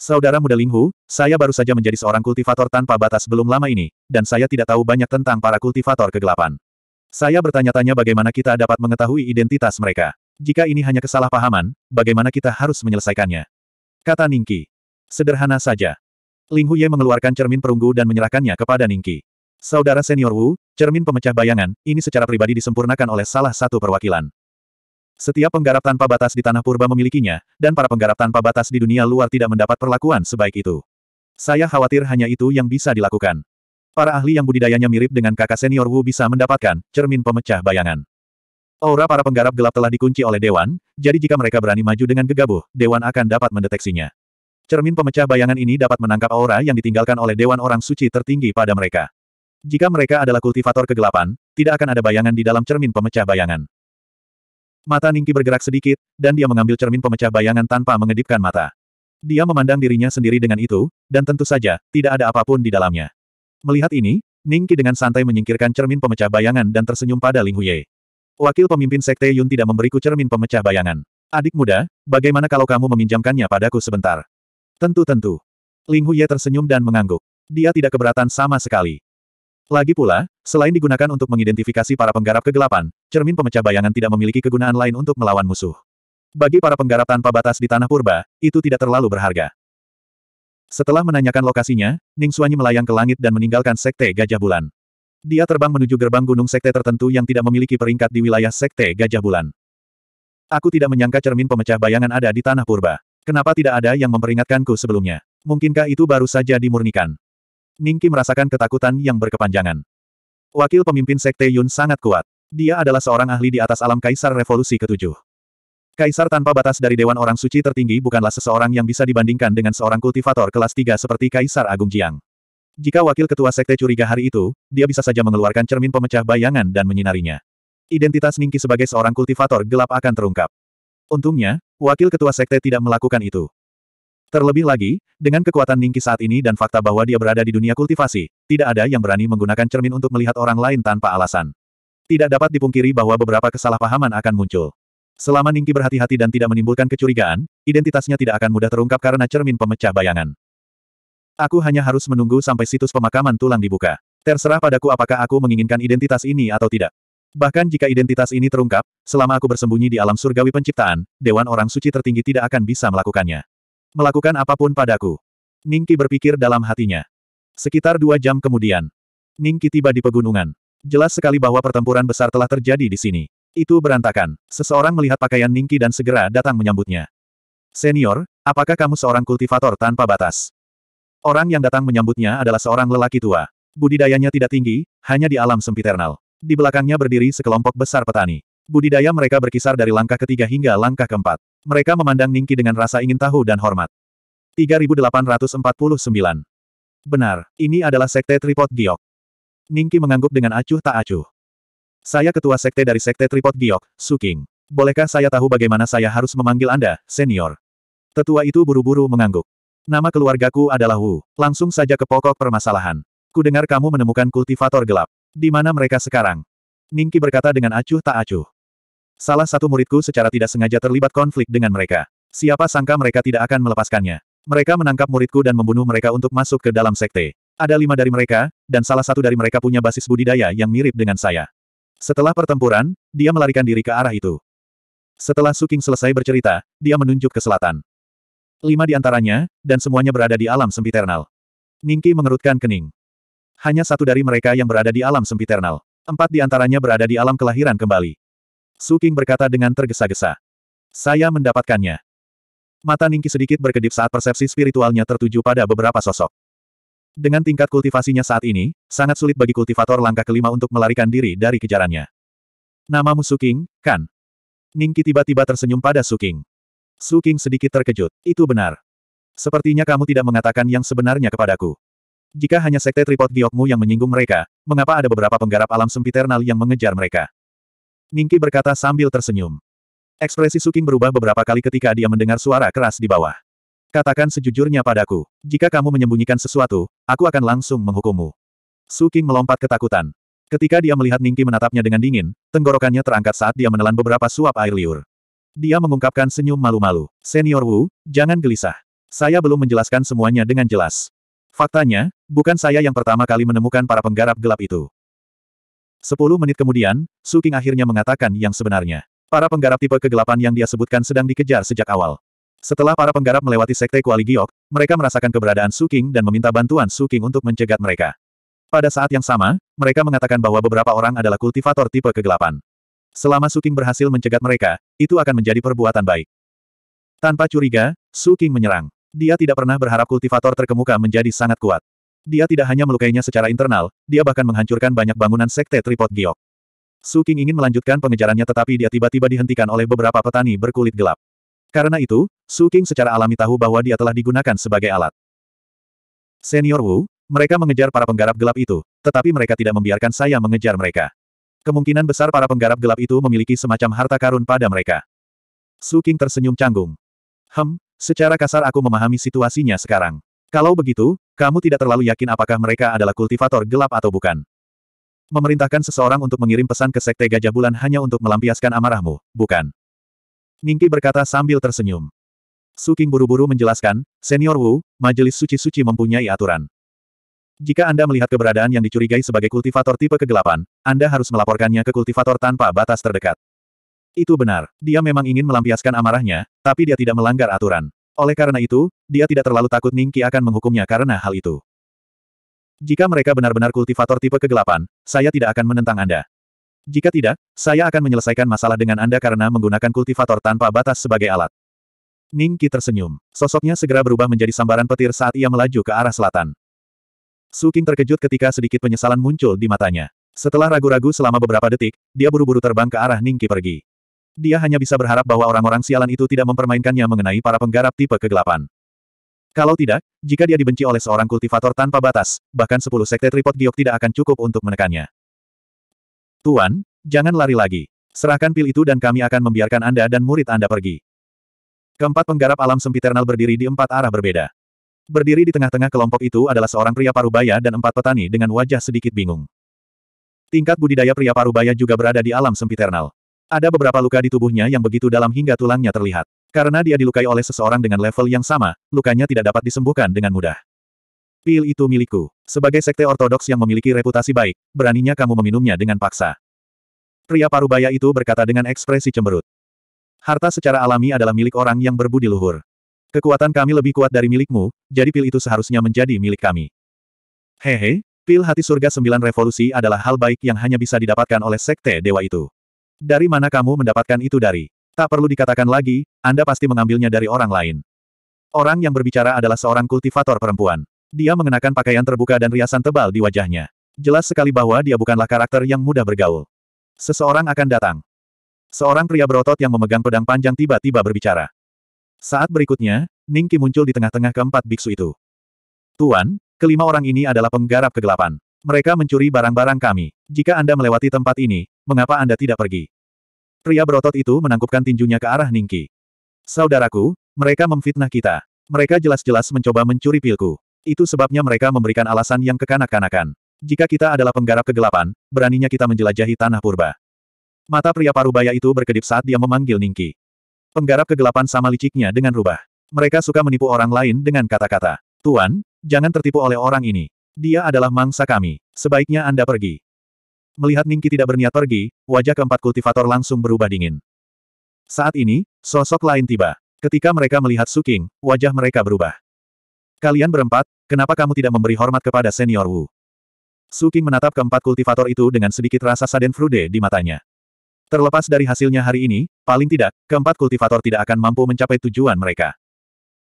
Saudara muda Linghu, saya baru saja menjadi seorang kultivator tanpa batas belum lama ini, dan saya tidak tahu banyak tentang para kultivator kegelapan. Saya bertanya-tanya bagaimana kita dapat mengetahui identitas mereka. Jika ini hanya kesalahpahaman, bagaimana kita harus menyelesaikannya? Kata Ningki. Sederhana saja. Ling Ye mengeluarkan cermin perunggu dan menyerahkannya kepada Ningki. Saudara senior Wu, cermin pemecah bayangan, ini secara pribadi disempurnakan oleh salah satu perwakilan. Setiap penggarap tanpa batas di tanah purba memilikinya, dan para penggarap tanpa batas di dunia luar tidak mendapat perlakuan sebaik itu. Saya khawatir hanya itu yang bisa dilakukan. Para ahli yang budidayanya mirip dengan kakak senior Wu bisa mendapatkan cermin pemecah bayangan. Aura para penggarap gelap telah dikunci oleh Dewan, jadi jika mereka berani maju dengan gegabah, Dewan akan dapat mendeteksinya. Cermin pemecah bayangan ini dapat menangkap aura yang ditinggalkan oleh Dewan Orang Suci tertinggi pada mereka. Jika mereka adalah kultivator kegelapan, tidak akan ada bayangan di dalam cermin pemecah bayangan. Mata Ningki bergerak sedikit, dan dia mengambil cermin pemecah bayangan tanpa mengedipkan mata. Dia memandang dirinya sendiri dengan itu, dan tentu saja, tidak ada apapun di dalamnya. Melihat ini, Ningki dengan santai menyingkirkan cermin pemecah bayangan dan tersenyum pada Ling Huye. Wakil pemimpin Sekte Yun tidak memberiku cermin pemecah bayangan. Adik muda, bagaimana kalau kamu meminjamkannya padaku sebentar? Tentu-tentu. Ling Huye tersenyum dan mengangguk. Dia tidak keberatan sama sekali. Lagi pula, selain digunakan untuk mengidentifikasi para penggarap kegelapan, cermin pemecah bayangan tidak memiliki kegunaan lain untuk melawan musuh. Bagi para penggarap tanpa batas di tanah purba, itu tidak terlalu berharga. Setelah menanyakan lokasinya, Ning Suanyi melayang ke langit dan meninggalkan Sekte Gajah Bulan. Dia terbang menuju gerbang gunung sekte tertentu yang tidak memiliki peringkat di wilayah Sekte Gajah Bulan. Aku tidak menyangka cermin pemecah bayangan ada di tanah purba. Kenapa tidak ada yang memperingatkanku sebelumnya? Mungkinkah itu baru saja dimurnikan? Ningki merasakan ketakutan yang berkepanjangan. Wakil pemimpin Sekte Yun sangat kuat. Dia adalah seorang ahli di atas alam Kaisar Revolusi ketujuh. Kaisar tanpa batas dari Dewan Orang Suci tertinggi bukanlah seseorang yang bisa dibandingkan dengan seorang kultivator kelas 3 seperti Kaisar Agung Jiang. Jika Wakil Ketua Sekte curiga hari itu, dia bisa saja mengeluarkan cermin pemecah bayangan dan menyinarinya. Identitas Ningki sebagai seorang kultivator gelap akan terungkap. Untungnya, Wakil Ketua Sekte tidak melakukan itu. Terlebih lagi, dengan kekuatan Ningki saat ini dan fakta bahwa dia berada di dunia kultivasi, tidak ada yang berani menggunakan cermin untuk melihat orang lain tanpa alasan. Tidak dapat dipungkiri bahwa beberapa kesalahpahaman akan muncul. Selama Ningki berhati-hati dan tidak menimbulkan kecurigaan, identitasnya tidak akan mudah terungkap karena cermin pemecah bayangan. Aku hanya harus menunggu sampai situs pemakaman tulang dibuka. Terserah padaku apakah aku menginginkan identitas ini atau tidak. Bahkan jika identitas ini terungkap, selama aku bersembunyi di alam surgawi penciptaan, Dewan Orang Suci tertinggi tidak akan bisa melakukannya. Melakukan apapun padaku. Ningki berpikir dalam hatinya. Sekitar dua jam kemudian. Ningki tiba di pegunungan. Jelas sekali bahwa pertempuran besar telah terjadi di sini. Itu berantakan. Seseorang melihat pakaian Ningki dan segera datang menyambutnya. Senior, apakah kamu seorang kultivator tanpa batas? Orang yang datang menyambutnya adalah seorang lelaki tua. Budidayanya tidak tinggi, hanya di alam sempiternal. Di belakangnya berdiri sekelompok besar petani. Budidaya mereka berkisar dari langkah ketiga hingga langkah keempat. Mereka memandang Ningki dengan rasa ingin tahu dan hormat. 3849. Benar, ini adalah Sekte Tripod Giok. Ningki mengangguk dengan acuh tak acuh. Saya ketua sekte dari Sekte Tripod Giok, Suking. Bolehkah saya tahu bagaimana saya harus memanggil Anda, senior? Tetua itu buru-buru mengangguk. Nama keluargaku adalah Wu. Langsung saja ke pokok permasalahan. Ku dengar kamu menemukan kultivator gelap. Di mana mereka sekarang? Ningki berkata dengan acuh tak acuh. Salah satu muridku secara tidak sengaja terlibat konflik dengan mereka. Siapa sangka mereka tidak akan melepaskannya. Mereka menangkap muridku dan membunuh mereka untuk masuk ke dalam sekte. Ada lima dari mereka, dan salah satu dari mereka punya basis budidaya yang mirip dengan saya. Setelah pertempuran, dia melarikan diri ke arah itu. Setelah Suking selesai bercerita, dia menunjuk ke selatan. Lima di antaranya, dan semuanya berada di alam sempiternal. Ningki mengerutkan kening. Hanya satu dari mereka yang berada di alam sempiternal. Empat di antaranya berada di alam kelahiran kembali. Suking berkata dengan tergesa-gesa. Saya mendapatkannya. Mata Ningki sedikit berkedip saat persepsi spiritualnya tertuju pada beberapa sosok. Dengan tingkat kultivasinya saat ini, sangat sulit bagi kultivator langkah kelima untuk melarikan diri dari kejarannya. Namamu Suking, kan? Ningki tiba-tiba tersenyum pada Suking. Suking sedikit terkejut. Itu benar. Sepertinya kamu tidak mengatakan yang sebenarnya kepadaku. Jika hanya sekte tripod giokmu yang menyinggung mereka, mengapa ada beberapa penggarap alam sempiternal yang mengejar mereka? Ningki berkata sambil tersenyum. Ekspresi Suking berubah beberapa kali ketika dia mendengar suara keras di bawah. Katakan sejujurnya padaku, jika kamu menyembunyikan sesuatu, aku akan langsung menghukummu. Suking melompat ketakutan. Ketika dia melihat Ningki menatapnya dengan dingin, tenggorokannya terangkat saat dia menelan beberapa suap air liur. Dia mengungkapkan senyum malu-malu. Senior Wu, jangan gelisah. Saya belum menjelaskan semuanya dengan jelas. Faktanya, bukan saya yang pertama kali menemukan para penggarap gelap itu. Sepuluh menit kemudian, Su King akhirnya mengatakan yang sebenarnya. Para penggarap tipe kegelapan yang dia sebutkan sedang dikejar sejak awal. Setelah para penggarap melewati sekte Kuali Giok, mereka merasakan keberadaan Su King dan meminta bantuan Su King untuk mencegat mereka. Pada saat yang sama, mereka mengatakan bahwa beberapa orang adalah kultivator tipe kegelapan. Selama Su King berhasil mencegat mereka, itu akan menjadi perbuatan baik. Tanpa curiga, Su King menyerang. Dia tidak pernah berharap kultivator terkemuka menjadi sangat kuat. Dia tidak hanya melukainya secara internal, dia bahkan menghancurkan banyak bangunan sekte Tripod Giok. Su King ingin melanjutkan pengejarannya tetapi dia tiba-tiba dihentikan oleh beberapa petani berkulit gelap. Karena itu, Su King secara alami tahu bahwa dia telah digunakan sebagai alat. Senior Wu, mereka mengejar para penggarap gelap itu, tetapi mereka tidak membiarkan saya mengejar mereka. Kemungkinan besar para penggarap gelap itu memiliki semacam harta karun pada mereka. Su King tersenyum canggung. Hem, secara kasar aku memahami situasinya sekarang. Kalau begitu, kamu tidak terlalu yakin apakah mereka adalah kultivator gelap atau bukan. Memerintahkan seseorang untuk mengirim pesan ke Sekte Gajah Bulan hanya untuk melampiaskan amarahmu, bukan. Ningki berkata sambil tersenyum. Suking buru-buru menjelaskan, Senior Wu, Majelis Suci-Suci mempunyai aturan. Jika Anda melihat keberadaan yang dicurigai sebagai kultivator tipe kegelapan, Anda harus melaporkannya ke kultivator tanpa batas terdekat. Itu benar, dia memang ingin melampiaskan amarahnya, tapi dia tidak melanggar aturan. Oleh karena itu, dia tidak terlalu takut Ningki akan menghukumnya karena hal itu. Jika mereka benar-benar kultivator tipe kegelapan, saya tidak akan menentang Anda. Jika tidak, saya akan menyelesaikan masalah dengan Anda karena menggunakan kultivator tanpa batas sebagai alat. Ningki tersenyum. Sosoknya segera berubah menjadi sambaran petir saat ia melaju ke arah selatan. Suking terkejut ketika sedikit penyesalan muncul di matanya. Setelah ragu-ragu selama beberapa detik, dia buru-buru terbang ke arah Ningki pergi dia hanya bisa berharap bahwa orang-orang sialan itu tidak mempermainkannya mengenai para penggarap tipe kegelapan. Kalau tidak, jika dia dibenci oleh seorang kultivator tanpa batas, bahkan sepuluh sekte tripod giok tidak akan cukup untuk menekannya. Tuan, jangan lari lagi. Serahkan pil itu dan kami akan membiarkan Anda dan murid Anda pergi. Keempat penggarap alam sempiternal berdiri di empat arah berbeda. Berdiri di tengah-tengah kelompok itu adalah seorang pria parubaya dan empat petani dengan wajah sedikit bingung. Tingkat budidaya pria parubaya juga berada di alam sempiternal. Ada beberapa luka di tubuhnya yang begitu dalam hingga tulangnya terlihat. Karena dia dilukai oleh seseorang dengan level yang sama, lukanya tidak dapat disembuhkan dengan mudah. Pil itu milikku. Sebagai sekte ortodoks yang memiliki reputasi baik, beraninya kamu meminumnya dengan paksa. Pria parubaya itu berkata dengan ekspresi cemberut. Harta secara alami adalah milik orang yang berbudi luhur. Kekuatan kami lebih kuat dari milikmu, jadi pil itu seharusnya menjadi milik kami. Hehe, pil hati surga sembilan revolusi adalah hal baik yang hanya bisa didapatkan oleh sekte dewa itu. Dari mana kamu mendapatkan itu dari? Tak perlu dikatakan lagi, Anda pasti mengambilnya dari orang lain. Orang yang berbicara adalah seorang kultivator perempuan. Dia mengenakan pakaian terbuka dan riasan tebal di wajahnya. Jelas sekali bahwa dia bukanlah karakter yang mudah bergaul. Seseorang akan datang. Seorang pria berotot yang memegang pedang panjang tiba-tiba berbicara. Saat berikutnya, Ningki muncul di tengah-tengah keempat biksu itu. Tuan, kelima orang ini adalah penggarap kegelapan. Mereka mencuri barang-barang kami. Jika Anda melewati tempat ini, mengapa Anda tidak pergi? Pria berotot itu menangkupkan tinjunya ke arah Ningki. Saudaraku, mereka memfitnah kita. Mereka jelas-jelas mencoba mencuri pilku. Itu sebabnya mereka memberikan alasan yang kekanak-kanakan. Jika kita adalah penggarap kegelapan, beraninya kita menjelajahi tanah purba. Mata pria parubaya itu berkedip saat dia memanggil Ningki. Penggarap kegelapan sama liciknya dengan rubah. Mereka suka menipu orang lain dengan kata-kata. Tuan, jangan tertipu oleh orang ini. Dia adalah mangsa kami. Sebaiknya Anda pergi. Melihat Ningki tidak berniat pergi, wajah keempat kultivator langsung berubah dingin. Saat ini, sosok lain tiba. Ketika mereka melihat Suking, wajah mereka berubah. Kalian berempat, kenapa kamu tidak memberi hormat kepada senior Wu? Suking menatap keempat kultivator itu dengan sedikit rasa saden frude di matanya. Terlepas dari hasilnya hari ini, paling tidak, keempat kultivator tidak akan mampu mencapai tujuan mereka.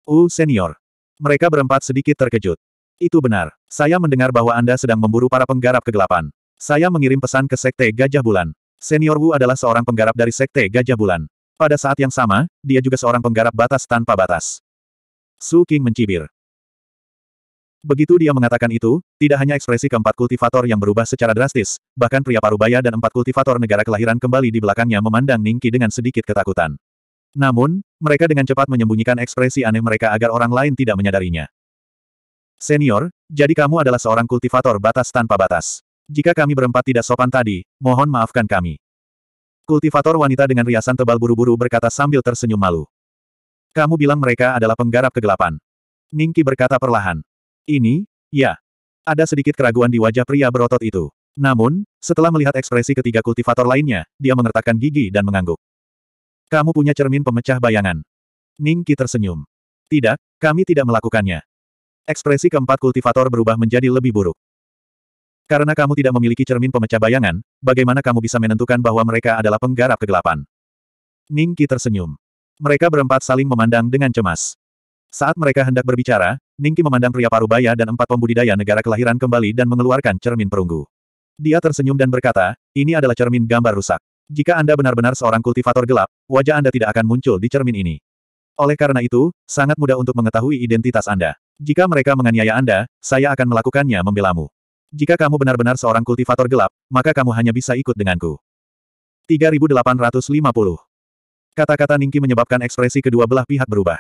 Wu senior. Mereka berempat sedikit terkejut. Itu benar. Saya mendengar bahwa Anda sedang memburu para penggarap kegelapan. Saya mengirim pesan ke Sekte Gajah Bulan. Senior Wu adalah seorang penggarap dari Sekte Gajah Bulan. Pada saat yang sama, dia juga seorang penggarap batas tanpa batas. Su King mencibir. Begitu dia mengatakan itu, tidak hanya ekspresi keempat kultivator yang berubah secara drastis, bahkan pria parubaya dan empat kultivator negara kelahiran kembali di belakangnya memandang Ningki dengan sedikit ketakutan. Namun, mereka dengan cepat menyembunyikan ekspresi aneh mereka agar orang lain tidak menyadarinya. Senior, jadi kamu adalah seorang kultivator batas tanpa batas. Jika kami berempat tidak sopan tadi, mohon maafkan kami. Kultivator wanita dengan riasan tebal buru-buru berkata sambil tersenyum malu. Kamu bilang mereka adalah penggarap kegelapan. Ningki berkata perlahan. Ini, ya. Ada sedikit keraguan di wajah pria berotot itu. Namun, setelah melihat ekspresi ketiga kultivator lainnya, dia mengertakkan gigi dan mengangguk. Kamu punya cermin pemecah bayangan. Ningki tersenyum. Tidak, kami tidak melakukannya. Ekspresi keempat kultivator berubah menjadi lebih buruk. Karena kamu tidak memiliki cermin pemecah bayangan, bagaimana kamu bisa menentukan bahwa mereka adalah penggarap kegelapan? Ningki tersenyum. Mereka berempat saling memandang dengan cemas. Saat mereka hendak berbicara, Ningki memandang pria parubaya dan empat pembudidaya negara kelahiran kembali dan mengeluarkan cermin perunggu. Dia tersenyum dan berkata, ini adalah cermin gambar rusak. Jika Anda benar-benar seorang kultivator gelap, wajah Anda tidak akan muncul di cermin ini. Oleh karena itu, sangat mudah untuk mengetahui identitas Anda. Jika mereka menganiaya Anda, saya akan melakukannya membelamu. Jika kamu benar-benar seorang kultivator gelap, maka kamu hanya bisa ikut denganku. 3850 Kata-kata Ningki menyebabkan ekspresi kedua belah pihak berubah.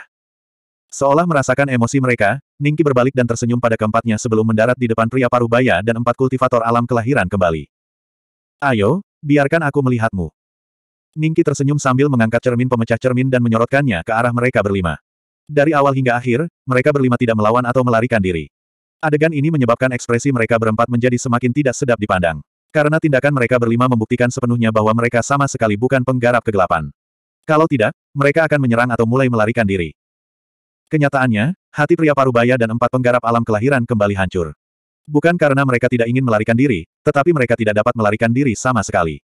Seolah merasakan emosi mereka, Ningki berbalik dan tersenyum pada keempatnya sebelum mendarat di depan pria paruh baya dan empat kultivator alam kelahiran kembali. Ayo, biarkan aku melihatmu. Ningki tersenyum sambil mengangkat cermin pemecah cermin dan menyorotkannya ke arah mereka berlima. Dari awal hingga akhir, mereka berlima tidak melawan atau melarikan diri. Adegan ini menyebabkan ekspresi mereka berempat menjadi semakin tidak sedap dipandang. Karena tindakan mereka berlima membuktikan sepenuhnya bahwa mereka sama sekali bukan penggarap kegelapan. Kalau tidak, mereka akan menyerang atau mulai melarikan diri. Kenyataannya, hati pria parubaya dan empat penggarap alam kelahiran kembali hancur. Bukan karena mereka tidak ingin melarikan diri, tetapi mereka tidak dapat melarikan diri sama sekali.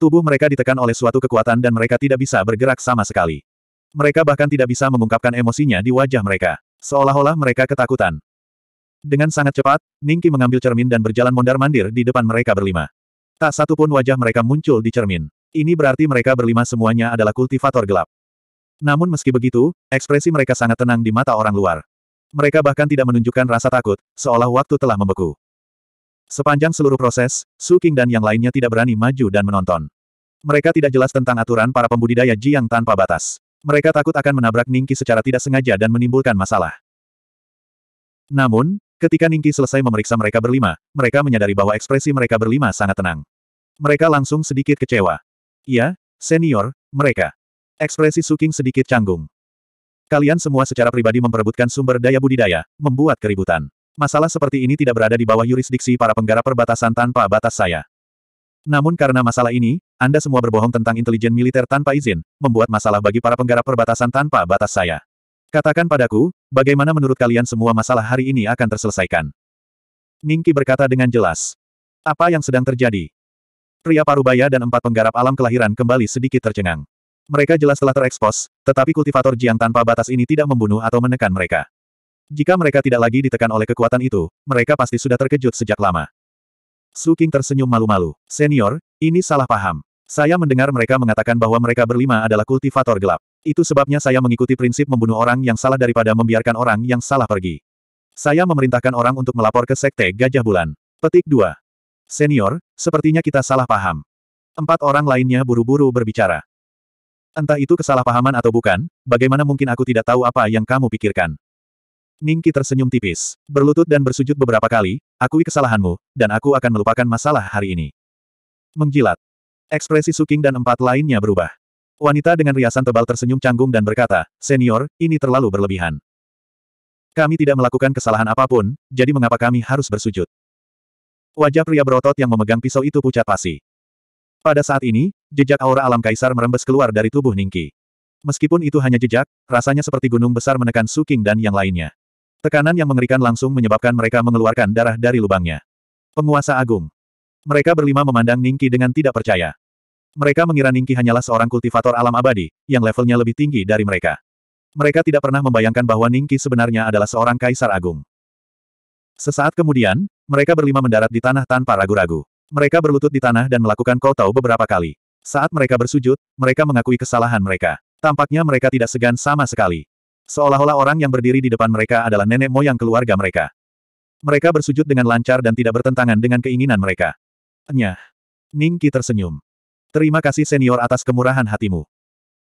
Tubuh mereka ditekan oleh suatu kekuatan dan mereka tidak bisa bergerak sama sekali. Mereka bahkan tidak bisa mengungkapkan emosinya di wajah mereka. Seolah-olah mereka ketakutan. Dengan sangat cepat, Ningki mengambil cermin dan berjalan mondar-mandir di depan mereka berlima. Tak satu pun wajah mereka muncul di cermin. Ini berarti mereka berlima semuanya adalah kultivator gelap. Namun meski begitu, ekspresi mereka sangat tenang di mata orang luar. Mereka bahkan tidak menunjukkan rasa takut, seolah waktu telah membeku. Sepanjang seluruh proses, Su King dan yang lainnya tidak berani maju dan menonton. Mereka tidak jelas tentang aturan para pembudidaya Jiang tanpa batas. Mereka takut akan menabrak Ningki secara tidak sengaja dan menimbulkan masalah. Namun, ketika Ningki selesai memeriksa mereka berlima, mereka menyadari bahwa ekspresi mereka berlima sangat tenang. Mereka langsung sedikit kecewa. Iya, senior, mereka. Ekspresi Su Suking sedikit canggung. Kalian semua secara pribadi memperebutkan sumber daya budidaya, membuat keributan. Masalah seperti ini tidak berada di bawah yurisdiksi para penggarap perbatasan tanpa batas saya. Namun karena masalah ini, Anda semua berbohong tentang intelijen militer tanpa izin, membuat masalah bagi para penggarap perbatasan tanpa batas saya. Katakan padaku, bagaimana menurut kalian semua masalah hari ini akan terselesaikan? Ningki berkata dengan jelas. Apa yang sedang terjadi? Pria Parubaya dan empat penggarap alam kelahiran kembali sedikit tercengang. Mereka jelas telah terekspos, tetapi kultivator Jiang tanpa batas ini tidak membunuh atau menekan mereka. Jika mereka tidak lagi ditekan oleh kekuatan itu, mereka pasti sudah terkejut sejak lama. Su King tersenyum malu-malu. Senior, ini salah paham. Saya mendengar mereka mengatakan bahwa mereka berlima adalah kultivator gelap. Itu sebabnya saya mengikuti prinsip membunuh orang yang salah daripada membiarkan orang yang salah pergi. Saya memerintahkan orang untuk melapor ke Sekte Gajah Bulan. Petik 2. Senior, sepertinya kita salah paham. Empat orang lainnya buru-buru berbicara. Entah itu kesalahpahaman atau bukan, bagaimana mungkin aku tidak tahu apa yang kamu pikirkan. Ningki tersenyum tipis, berlutut dan bersujud beberapa kali, akui kesalahanmu, dan aku akan melupakan masalah hari ini. Menggilat. Ekspresi Suking dan empat lainnya berubah. Wanita dengan riasan tebal tersenyum canggung dan berkata, Senior, ini terlalu berlebihan. Kami tidak melakukan kesalahan apapun, jadi mengapa kami harus bersujud? Wajah pria berotot yang memegang pisau itu pucat pasi. Pada saat ini, jejak aura alam kaisar merembes keluar dari tubuh Ningki. Meskipun itu hanya jejak, rasanya seperti gunung besar menekan Suking dan yang lainnya. Tekanan yang mengerikan langsung menyebabkan mereka mengeluarkan darah dari lubangnya. Penguasa Agung. Mereka berlima memandang Ningki dengan tidak percaya. Mereka mengira Ningki hanyalah seorang kultivator alam abadi, yang levelnya lebih tinggi dari mereka. Mereka tidak pernah membayangkan bahwa Ningki sebenarnya adalah seorang kaisar agung. Sesaat kemudian, mereka berlima mendarat di tanah tanpa ragu-ragu. Mereka berlutut di tanah dan melakukan kotau beberapa kali. Saat mereka bersujud, mereka mengakui kesalahan mereka. Tampaknya mereka tidak segan sama sekali. Seolah-olah orang yang berdiri di depan mereka adalah nenek moyang keluarga mereka. Mereka bersujud dengan lancar dan tidak bertentangan dengan keinginan mereka. Nyah. Ningki tersenyum. Terima kasih senior atas kemurahan hatimu.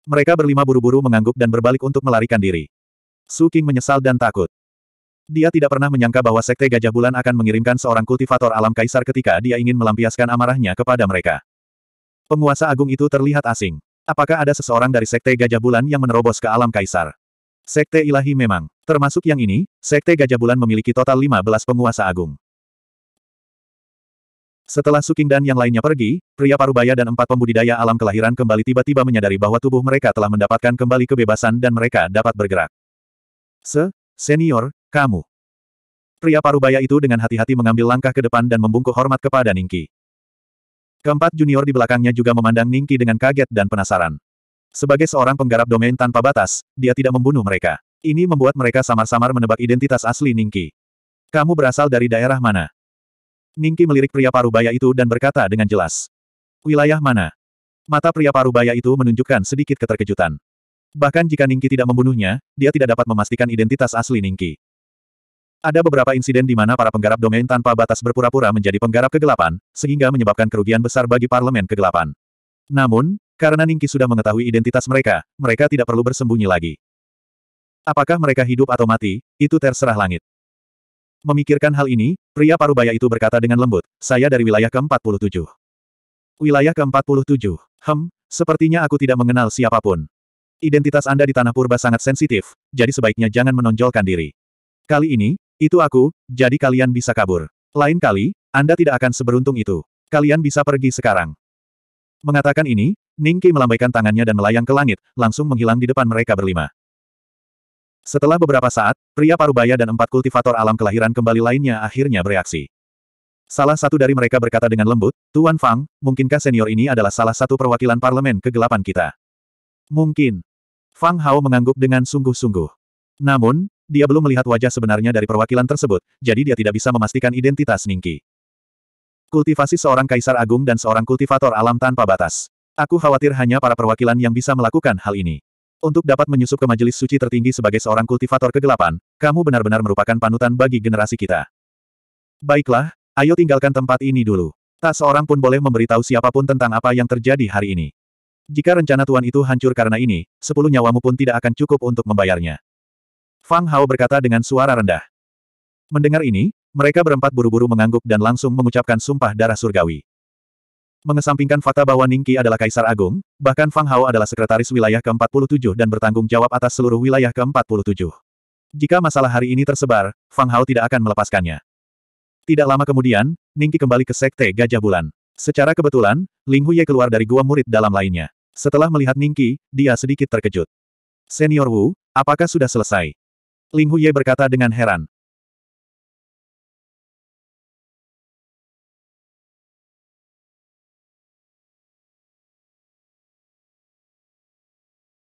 Mereka berlima buru-buru mengangguk dan berbalik untuk melarikan diri. Su King menyesal dan takut. Dia tidak pernah menyangka bahwa Sekte Gajah Bulan akan mengirimkan seorang kultivator alam kaisar ketika dia ingin melampiaskan amarahnya kepada mereka. Penguasa agung itu terlihat asing. Apakah ada seseorang dari Sekte Gajah Bulan yang menerobos ke alam kaisar? Sekte ilahi memang, termasuk yang ini, Sekte Gajah Bulan memiliki total 15 penguasa agung. Setelah Suking dan yang lainnya pergi, pria parubaya dan empat pembudidaya alam kelahiran kembali tiba-tiba menyadari bahwa tubuh mereka telah mendapatkan kembali kebebasan dan mereka dapat bergerak. Se, senior, kamu. Pria parubaya itu dengan hati-hati mengambil langkah ke depan dan membungkuk hormat kepada Ningki. Keempat junior di belakangnya juga memandang Ningki dengan kaget dan penasaran. Sebagai seorang penggarap domain tanpa batas, dia tidak membunuh mereka. Ini membuat mereka samar-samar menebak identitas asli Ningki. Kamu berasal dari daerah mana? Ningki melirik pria parubaya itu dan berkata dengan jelas. Wilayah mana? Mata pria parubaya itu menunjukkan sedikit keterkejutan. Bahkan jika Ningki tidak membunuhnya, dia tidak dapat memastikan identitas asli Ningki. Ada beberapa insiden di mana para penggarap domain tanpa batas berpura-pura menjadi penggarap kegelapan, sehingga menyebabkan kerugian besar bagi parlemen kegelapan. Namun, karena Ningki sudah mengetahui identitas mereka, mereka tidak perlu bersembunyi lagi. Apakah mereka hidup atau mati, itu terserah langit. Memikirkan hal ini, pria parubaya itu berkata dengan lembut, saya dari wilayah ke-47. Wilayah ke-47. Hem, sepertinya aku tidak mengenal siapapun. Identitas Anda di Tanah Purba sangat sensitif, jadi sebaiknya jangan menonjolkan diri. Kali ini, itu aku, jadi kalian bisa kabur. Lain kali, Anda tidak akan seberuntung itu. Kalian bisa pergi sekarang. Mengatakan ini, Ningki melambaikan tangannya dan melayang ke langit, langsung menghilang di depan mereka berlima. Setelah beberapa saat, pria parubaya dan empat kultivator alam kelahiran kembali lainnya akhirnya bereaksi. Salah satu dari mereka berkata dengan lembut, Tuan Fang, mungkinkah senior ini adalah salah satu perwakilan parlemen kegelapan kita? Mungkin. Fang Hao mengangguk dengan sungguh-sungguh. Namun, dia belum melihat wajah sebenarnya dari perwakilan tersebut, jadi dia tidak bisa memastikan identitas Ningki. Kultivasi seorang kaisar agung dan seorang kultivator alam tanpa batas. Aku khawatir hanya para perwakilan yang bisa melakukan hal ini. Untuk dapat menyusup ke majelis suci tertinggi sebagai seorang kultivator kegelapan, kamu benar-benar merupakan panutan bagi generasi kita. Baiklah, ayo tinggalkan tempat ini dulu. Tak seorang pun boleh memberitahu siapapun tentang apa yang terjadi hari ini. Jika rencana Tuan itu hancur karena ini, sepuluh nyawamu pun tidak akan cukup untuk membayarnya. Fang Hao berkata dengan suara rendah. Mendengar ini, mereka berempat buru-buru mengangguk dan langsung mengucapkan sumpah darah surgawi. Mengesampingkan fakta bahwa Ningqi adalah Kaisar Agung, bahkan Fang Hao adalah Sekretaris Wilayah ke-47 dan bertanggung jawab atas seluruh wilayah ke-47. Jika masalah hari ini tersebar, Fang Hao tidak akan melepaskannya. Tidak lama kemudian, Ningqi kembali ke Sekte Gajah Bulan. Secara kebetulan, Ling Huye keluar dari gua murid dalam lainnya. Setelah melihat Ningqi, dia sedikit terkejut. Senior Wu, apakah sudah selesai? Ling Huye berkata dengan heran.